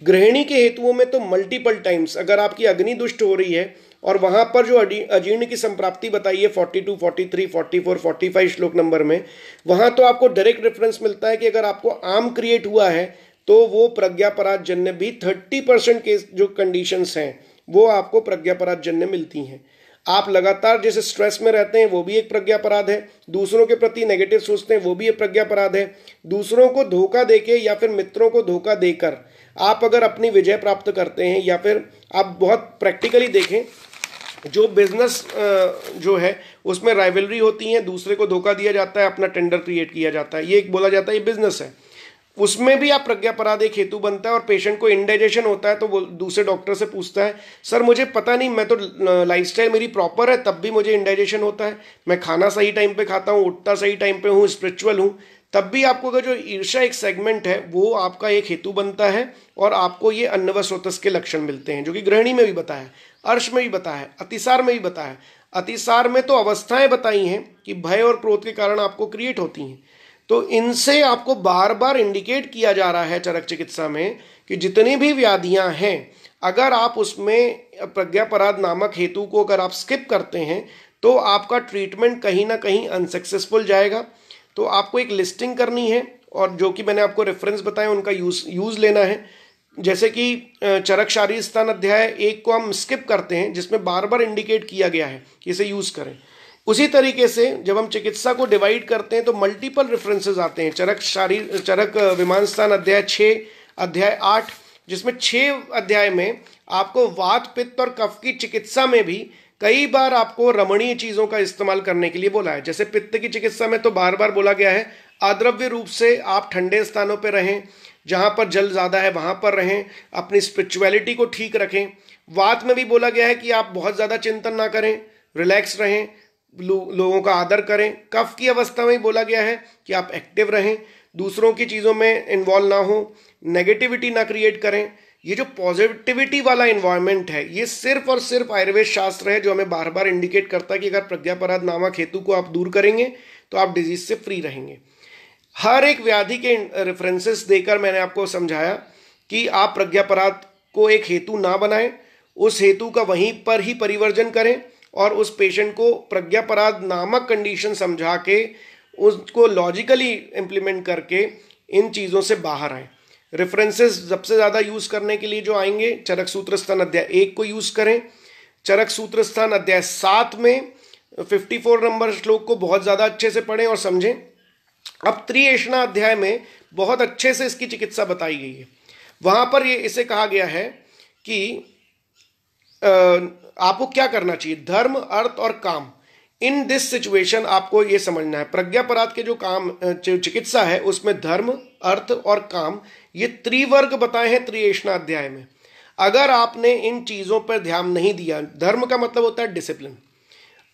गृहिणी के हेतुओं में तो मल्टीपल टाइम्स अगर आपकी अग्नि दुष्ट हो रही है और वहां पर जो अजीर्ण की संप्राप्ति बताइए 42, 43, 44, 45 श्लोक नंबर में वहां तो आपको डायरेक्ट रेफरेंस मिलता है कि अगर आपको आम क्रिएट हुआ है तो वो प्रज्ञा पराजन्य भी 30 परसेंट के जो कंडीशंस हैं वो आपको प्रज्ञा पराजन्य मिलती हैं आप लगातार जिस स्ट्रेस में रहते हैं वो भी एक प्रज्ञा अपराध है दूसरों के प्रति नेगेटिव सोचते हैं वो भी एक प्रज्ञा अपराध है दूसरों को धोखा देके या फिर मित्रों को धोखा देकर आप अगर अपनी विजय प्राप्त करते हैं या फिर आप बहुत प्रैक्टिकली देखें जो बिजनेस जो है उसमें राइवलरी होती है दूसरे को धोखा दिया जाता है अपना टेंडर क्रिएट किया जाता है ये एक बोला जाता है ये बिजनेस है उसमें भी आप प्रज्ञा एक हेतु बनता है और पेशेंट को इंडाइजेशन होता है तो वो दूसरे डॉक्टर से पूछता है सर मुझे पता नहीं मैं तो लाइफस्टाइल मेरी प्रॉपर है तब भी मुझे इंडाइजेशन होता है मैं खाना सही टाइम पे खाता हूँ उठता सही टाइम पे हूँ स्पिरिचुअल हूँ तब भी आपको अगर जो ईर्षा एक सेगमेंट है वो आपका एक हेतु बनता है और आपको ये अन्नव स्रोतस के लक्षण मिलते हैं जो कि गृहिणी में भी बताया है अर्श में भी बताया है अतिसार में भी बताया है अतिसार में तो अवस्थाएं बताई हैं कि भय और क्रोध के कारण आपको क्रिएट होती हैं तो इनसे आपको बार बार इंडिकेट किया जा रहा है चरक चिकित्सा में कि जितनी भी व्याधियां हैं अगर आप उसमें प्रज्ञापराध नामक हेतु को अगर आप स्किप करते हैं तो आपका ट्रीटमेंट कहीं ना कहीं अनसक्सेसफुल जाएगा तो आपको एक लिस्टिंग करनी है और जो कि मैंने आपको रेफरेंस बताया उनका यूज यूज़ लेना है जैसे कि चरक शारीर स्थान अध्याय एक को हम स्किप करते हैं जिसमें बार बार इंडिकेट किया गया है कि इसे यूज़ करें उसी तरीके से जब हम चिकित्सा को डिवाइड करते हैं तो मल्टीपल रेफरेंसेज आते हैं चरक शारीर चरक विमान स्थान अध्याय छः अध्याय आठ जिसमें छः अध्याय में आपको वात पित्त और कफ की चिकित्सा में भी कई बार आपको रमणीय चीज़ों का इस्तेमाल करने के लिए बोला है जैसे पित्त की चिकित्सा में तो बार बार बोला गया है अद्रव्य रूप से आप ठंडे स्थानों पर रहें जहाँ पर जल ज़्यादा है वहाँ पर रहें अपनी स्पिरिचुअलिटी को ठीक रखें वात में भी बोला गया है कि आप बहुत ज़्यादा चिंतन ना करें रिलैक्स रहें लो, लोगों का आदर करें कफ की अवस्था में ही बोला गया है कि आप एक्टिव रहें दूसरों की चीज़ों में इन्वॉल्व ना हो नेगेटिविटी ना क्रिएट करें ये जो पॉजिटिविटी वाला इन्वायरमेंट है ये सिर्फ और सिर्फ आयुर्वेद शास्त्र है जो हमें बार बार इंडिकेट करता है कि अगर प्रज्ञापराध नामक हेतु को आप दूर करेंगे तो आप डिजीज से फ्री रहेंगे हर एक व्याधि के रेफरेंसेस देकर मैंने आपको समझाया कि आप प्रज्ञापराध को एक हेतु ना बनाएं उस हेतु का वहीं पर ही परिवर्जन करें और उस पेशेंट को प्रज्ञापराध नामक कंडीशन समझा के उसको लॉजिकली इम्प्लीमेंट करके इन चीज़ों से बाहर आए रेफरेंसेस सबसे ज़्यादा यूज़ करने के लिए जो आएंगे चरक सूत्र स्थान अध्याय एक को यूज़ करें चरक सूत्र स्थान अध्याय सात में 54 नंबर श्लोक को बहुत ज़्यादा अच्छे से पढ़ें और समझें अब त्रिएशना अध्याय में बहुत अच्छे से इसकी चिकित्सा बताई गई है वहाँ पर ये इसे कहा गया है कि आपको क्या करना चाहिए धर्म अर्थ और काम इन दिस सिचुएशन आपको ये समझना है प्रज्ञापराध के जो काम चिकित्सा है उसमें धर्म अर्थ और काम ये त्रिवर्ग बताए हैं त्रिएशना अध्याय में अगर आपने इन चीज़ों पर ध्यान नहीं दिया धर्म का मतलब होता है डिसिप्लिन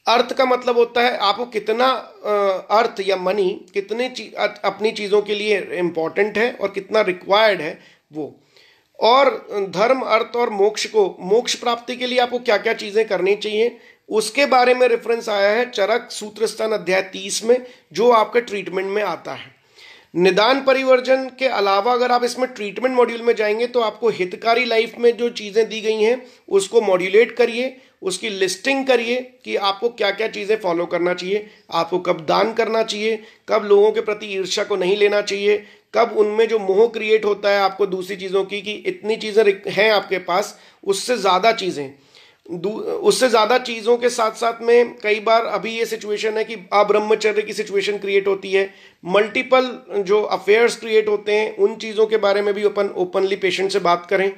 अर्थ का मतलब होता है आपको कितना अर्थ या मनी कितने ची, अपनी चीज़ों के लिए इंपॉर्टेंट है और कितना रिक्वायर्ड है वो और धर्म अर्थ और मोक्ष को मोक्ष प्राप्ति के लिए आपको क्या क्या चीज़ें करनी चाहिए उसके बारे में रेफरेंस आया है चरक सूत्र स्थान अध्याय तीस में जो आपके ट्रीटमेंट में आता है निदान परिवर्जन के अलावा अगर आप इसमें ट्रीटमेंट मॉड्यूल में जाएंगे तो आपको हितकारी लाइफ में जो चीज़ें दी गई हैं उसको मॉड्यूलेट करिए उसकी लिस्टिंग करिए कि आपको क्या क्या चीज़ें फॉलो करना चाहिए आपको कब दान करना चाहिए कब लोगों के प्रति ईर्ष्या को नहीं लेना चाहिए तब उनमें जो मोह क्रिएट होता है आपको दूसरी चीज़ों की कि इतनी चीज़ें हैं आपके पास उससे ज़्यादा चीज़ें उससे ज़्यादा चीज़ों के साथ साथ में कई बार अभी ये सिचुएशन है कि अब्रह्मचर्य की सिचुएशन क्रिएट होती है मल्टीपल जो अफेयर्स क्रिएट होते हैं उन चीज़ों के बारे में भी अपन ओपनली पेशेंट से बात करें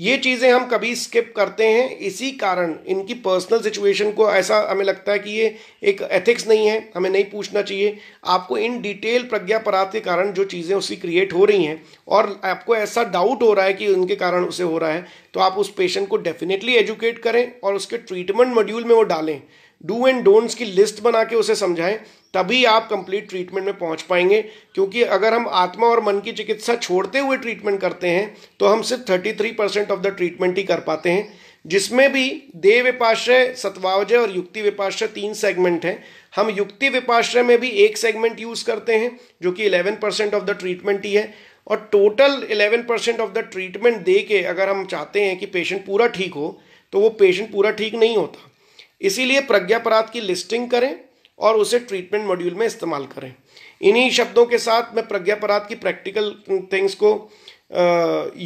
ये चीज़ें हम कभी स्किप करते हैं इसी कारण इनकी पर्सनल सिचुएशन को ऐसा हमें लगता है कि ये एक एथिक्स नहीं है हमें नहीं पूछना चाहिए आपको इन डिटेल प्रज्ञा पराध के कारण जो चीज़ें उसकी क्रिएट हो रही हैं और आपको ऐसा डाउट हो रहा है कि उनके कारण उसे हो रहा है तो आप उस पेशेंट को डेफिनेटली एजुकेट करें और उसके ट्रीटमेंट मॉड्यूल में वो डालें डू एंड डोंट्स की लिस्ट बना के उसे समझाएं तभी आप कंप्लीट ट्रीटमेंट में पहुंच पाएंगे क्योंकि अगर हम आत्मा और मन की चिकित्सा छोड़ते हुए ट्रीटमेंट करते हैं तो हम सिर्फ thirty three percent of the treatment ही कर पाते हैं जिसमें भी देह विपाश्रय सत्वावजय और युक्ति विपाश्रय तीन सेगमेंट हैं हम युक्ति विपाश्रय में भी एक सेगमेंट यूज़ करते हैं जो कि eleven percent of the treatment ही है और total eleven percent of the treatment दे के अगर हम चाहते हैं कि पेशेंट पूरा ठीक हो तो वो पेशेंट पूरा ठीक नहीं होता इसीलिए प्रज्ञापराध की लिस्टिंग करें और उसे ट्रीटमेंट मॉड्यूल में इस्तेमाल करें इन्हीं शब्दों के साथ मैं प्रज्ञापराध की प्रैक्टिकल थिंग्स को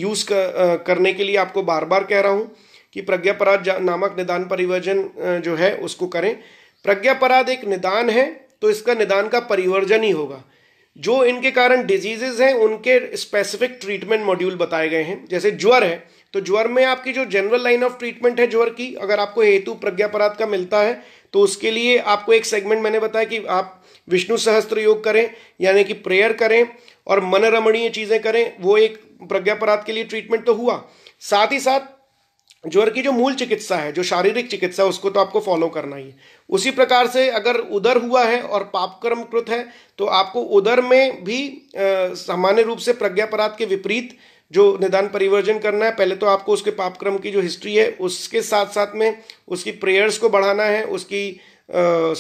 यूज़ करने के लिए आपको बार बार कह रहा हूँ कि प्रज्ञापराध नामक निदान परिवर्जन जो है उसको करें प्रज्ञापराध एक निदान है तो इसका निदान का परिवर्जन ही होगा जो इनके कारण डिजीजेज हैं उनके स्पेसिफिक ट्रीटमेंट मॉड्यूल बताए गए हैं जैसे ज्वर है तो ज्वर में आपकी जो जनरल लाइन ऑफ ट्रीटमेंट है ज्वर की अगर आपको हेतु प्रज्ञापराध का मिलता है तो उसके लिए आपको एक सेगमेंट मैंने बताया कि आप विष्णु सहस्त्र योग करें यानी कि प्रेयर करें और मन रमणीय चीज़ें करें वो एक प्रज्ञापराध के लिए ट्रीटमेंट तो हुआ साथ ही साथ ज्वर की जो मूल चिकित्सा है जो शारीरिक चिकित्सा है उसको तो आपको फॉलो करना ही है उसी प्रकार से अगर उदर हुआ है और पापक्रमकृत कृत है तो आपको उदर में भी सामान्य रूप से प्रज्ञापराध के विपरीत जो निदान परिवर्जन करना है पहले तो आपको उसके पापक्रम की जो हिस्ट्री है उसके साथ साथ में उसकी प्रेयर्स को बढ़ाना है उसकी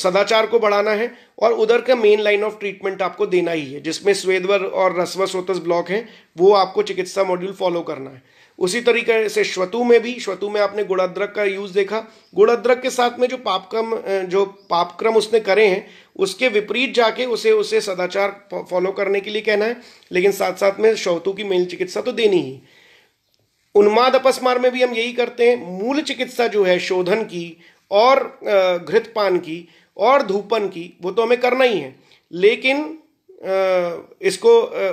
सदाचार को बढ़ाना है और उधर का मेन लाइन ऑफ ट्रीटमेंट आपको देना ही है जिसमें स्वेदवर और रसवसोतस ब्लॉक है वो आपको चिकित्सा मॉड्यूल फॉलो करना है उसी तरीके से श्वतु में भी श्वतु में आपने गुड़ाद्रक का यूज देखा गुड़ाद्रक के साथ में जो पापक्रम जो पापक्रम उसने करे हैं उसके विपरीत जाके उसे उसे सदाचार फॉलो करने के लिए कहना है लेकिन साथ साथ में श्वतु की मेल चिकित्सा तो देनी ही उन्माद अपस्मार में भी हम यही करते हैं मूल चिकित्सा जो है शोधन की और घृतपान की और धूपन की वो तो हमें करना ही है लेकिन इसको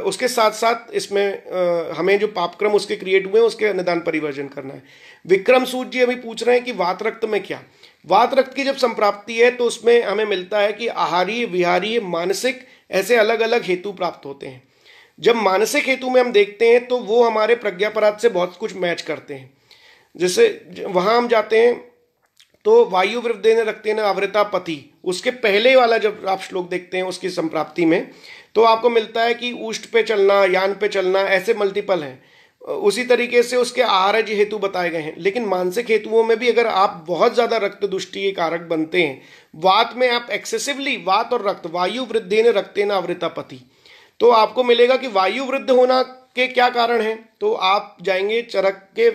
उसके साथ साथ इसमें हमें जो पापक्रम उसके क्रिएट हुए हैं उसके अनुदान परिवर्जन करना है विक्रम सूद जी अभी पूछ रहे हैं कि वात रक्त में क्या वात रक्त की जब संप्राप्ति है तो उसमें हमें मिलता है कि आहारी विहारी मानसिक ऐसे अलग अलग हेतु प्राप्त होते हैं जब मानसिक हेतु में हम देखते हैं तो वो हमारे प्रज्ञापराध से बहुत कुछ मैच करते हैं जैसे वहाँ हम जाते हैं तो वायु ने रखते न अवृता पति उसके पहले वाला जब आप श्लोक देखते हैं उसकी संप्राप्ति में तो आपको मिलता है कि ऊष्ट पे चलना यान पे चलना ऐसे मल्टीपल हैं उसी तरीके से उसके आहारज हेतु बताए गए हैं लेकिन मानसिक हेतुओं में भी अगर आप बहुत ज़्यादा रक्त दुष्टि के कारक बनते हैं वात में आप एक्सेसिवली वात और रक्त वायु वृद्धि ने रखते न अवृता पति तो आपको मिलेगा कि वायु वृद्ध होना के क्या कारण हैं तो आप जाएंगे चरक के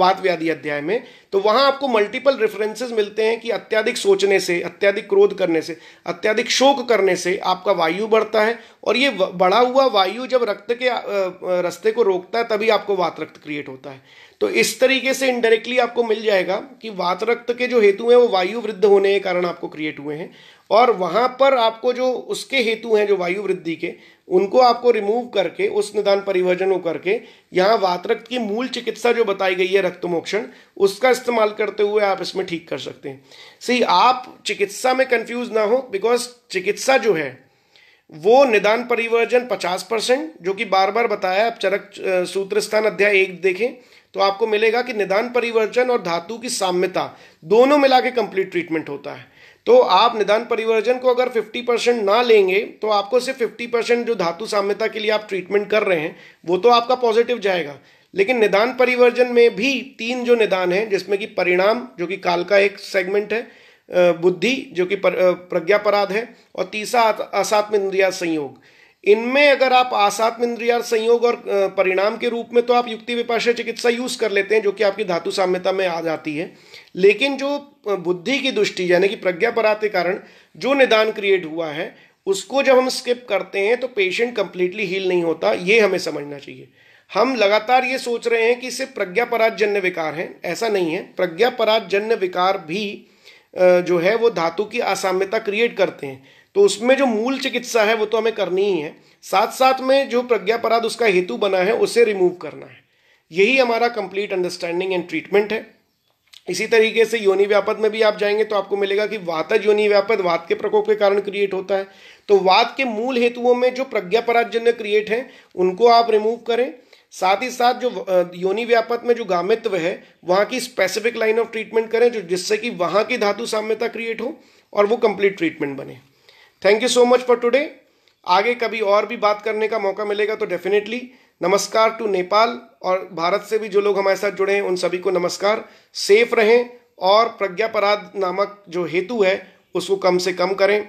वाद व्याधि अध्याय में तो वहां आपको मल्टीपल रेफरेंसेस मिलते हैं कि अत्याधिक सोचने से अत्याधिक क्रोध करने से अत्याधिक शोक करने से आपका वायु बढ़ता है और ये बढ़ा हुआ वायु जब रक्त के रास्ते को रोकता है तभी आपको वात रक्त क्रिएट होता है तो इस तरीके से इनडायरेक्टली आपको मिल जाएगा कि वात रक्त के जो हेतु हैं वो वायु वृद्ध होने के कारण आपको क्रिएट हुए हैं और वहाँ पर आपको जो उसके हेतु हैं जो वायु वृद्धि के उनको आपको रिमूव करके उस निदान परिवर्जन को करके यहाँ वातरक्त की मूल चिकित्सा जो बताई गई है रक्तमोक्षण उसका इस्तेमाल करते हुए आप इसमें ठीक कर सकते हैं सही आप चिकित्सा में कंफ्यूज ना हो बिकॉज चिकित्सा जो है वो निदान परिवर्जन 50 परसेंट जो कि बार बार बताया आप चरक सूत्र स्थान अध्याय एक देखें तो आपको मिलेगा कि निदान परिवर्जन और धातु की साम्यता दोनों मिला के कंप्लीट ट्रीटमेंट होता है तो आप निदान परिवर्जन को अगर 50 परसेंट ना लेंगे तो आपको सिर्फ 50 परसेंट जो धातु साम्यता के लिए आप ट्रीटमेंट कर रहे हैं वो तो आपका पॉजिटिव जाएगा लेकिन निदान परिवर्जन में भी तीन जो निदान है जिसमें कि परिणाम जो कि काल का एक सेगमेंट है बुद्धि जो कि प्रज्ञापराध है और तीसरा असात्म इंद्रिया संयोग इनमें अगर आप आसात्म इंद्रिया संयोग और परिणाम के रूप में तो आप युक्ति विपाशय चिकित्सा यूज कर लेते हैं जो कि आपकी धातु साम्यता में आ जाती है लेकिन जो बुद्धि की दृष्टि यानी कि प्रज्ञा परा के कारण जो निदान क्रिएट हुआ है उसको जब हम स्किप करते हैं तो पेशेंट कंप्लीटली हील नहीं होता ये हमें समझना चाहिए हम लगातार ये सोच रहे हैं कि सिर्फ प्रज्ञापराजजन्य विकार है ऐसा नहीं है प्रज्ञापराजजन्य विकार भी जो है वो धातु की असाम्यता क्रिएट करते हैं तो उसमें जो मूल चिकित्सा है वो तो हमें करनी ही है साथ साथ में जो प्रज्ञापराध उसका हेतु बना है उसे रिमूव करना है यही हमारा कंप्लीट अंडरस्टैंडिंग एंड ट्रीटमेंट है इसी तरीके से योनि व्यापद में भी आप जाएंगे तो आपको मिलेगा कि वातज योनि व्यापद वात के प्रकोप के कारण क्रिएट होता है तो वात के मूल हेतुओं में जो प्रज्ञापराजन्य क्रिएट हैं उनको आप रिमूव करें साथ ही साथ जो योनि व्यापक में जो गामित्व है वहाँ की स्पेसिफिक लाइन ऑफ ट्रीटमेंट करें जो जिससे कि वहाँ की धातु साम्यता क्रिएट हो और वो कंप्लीट ट्रीटमेंट बने thank you so much for today आगे कभी और भी बात करने का मौका मिलेगा तो डेफिनेटली नमस्कार टू नेपाल और भारत से भी जो लोग हमारे साथ जुड़े हैं उन सभी को नमस्कार सेफ रहें और प्रज्ञापराध नामक जो हेतु है उसको कम से कम करें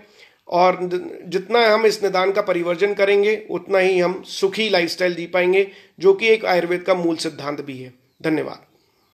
और जितना हम इस निदान का परिवर्जन करेंगे उतना ही हम सुखी लाइफस्टाइल जी पाएंगे जो कि एक आयुर्वेद का मूल सिद्धांत भी है धन्यवाद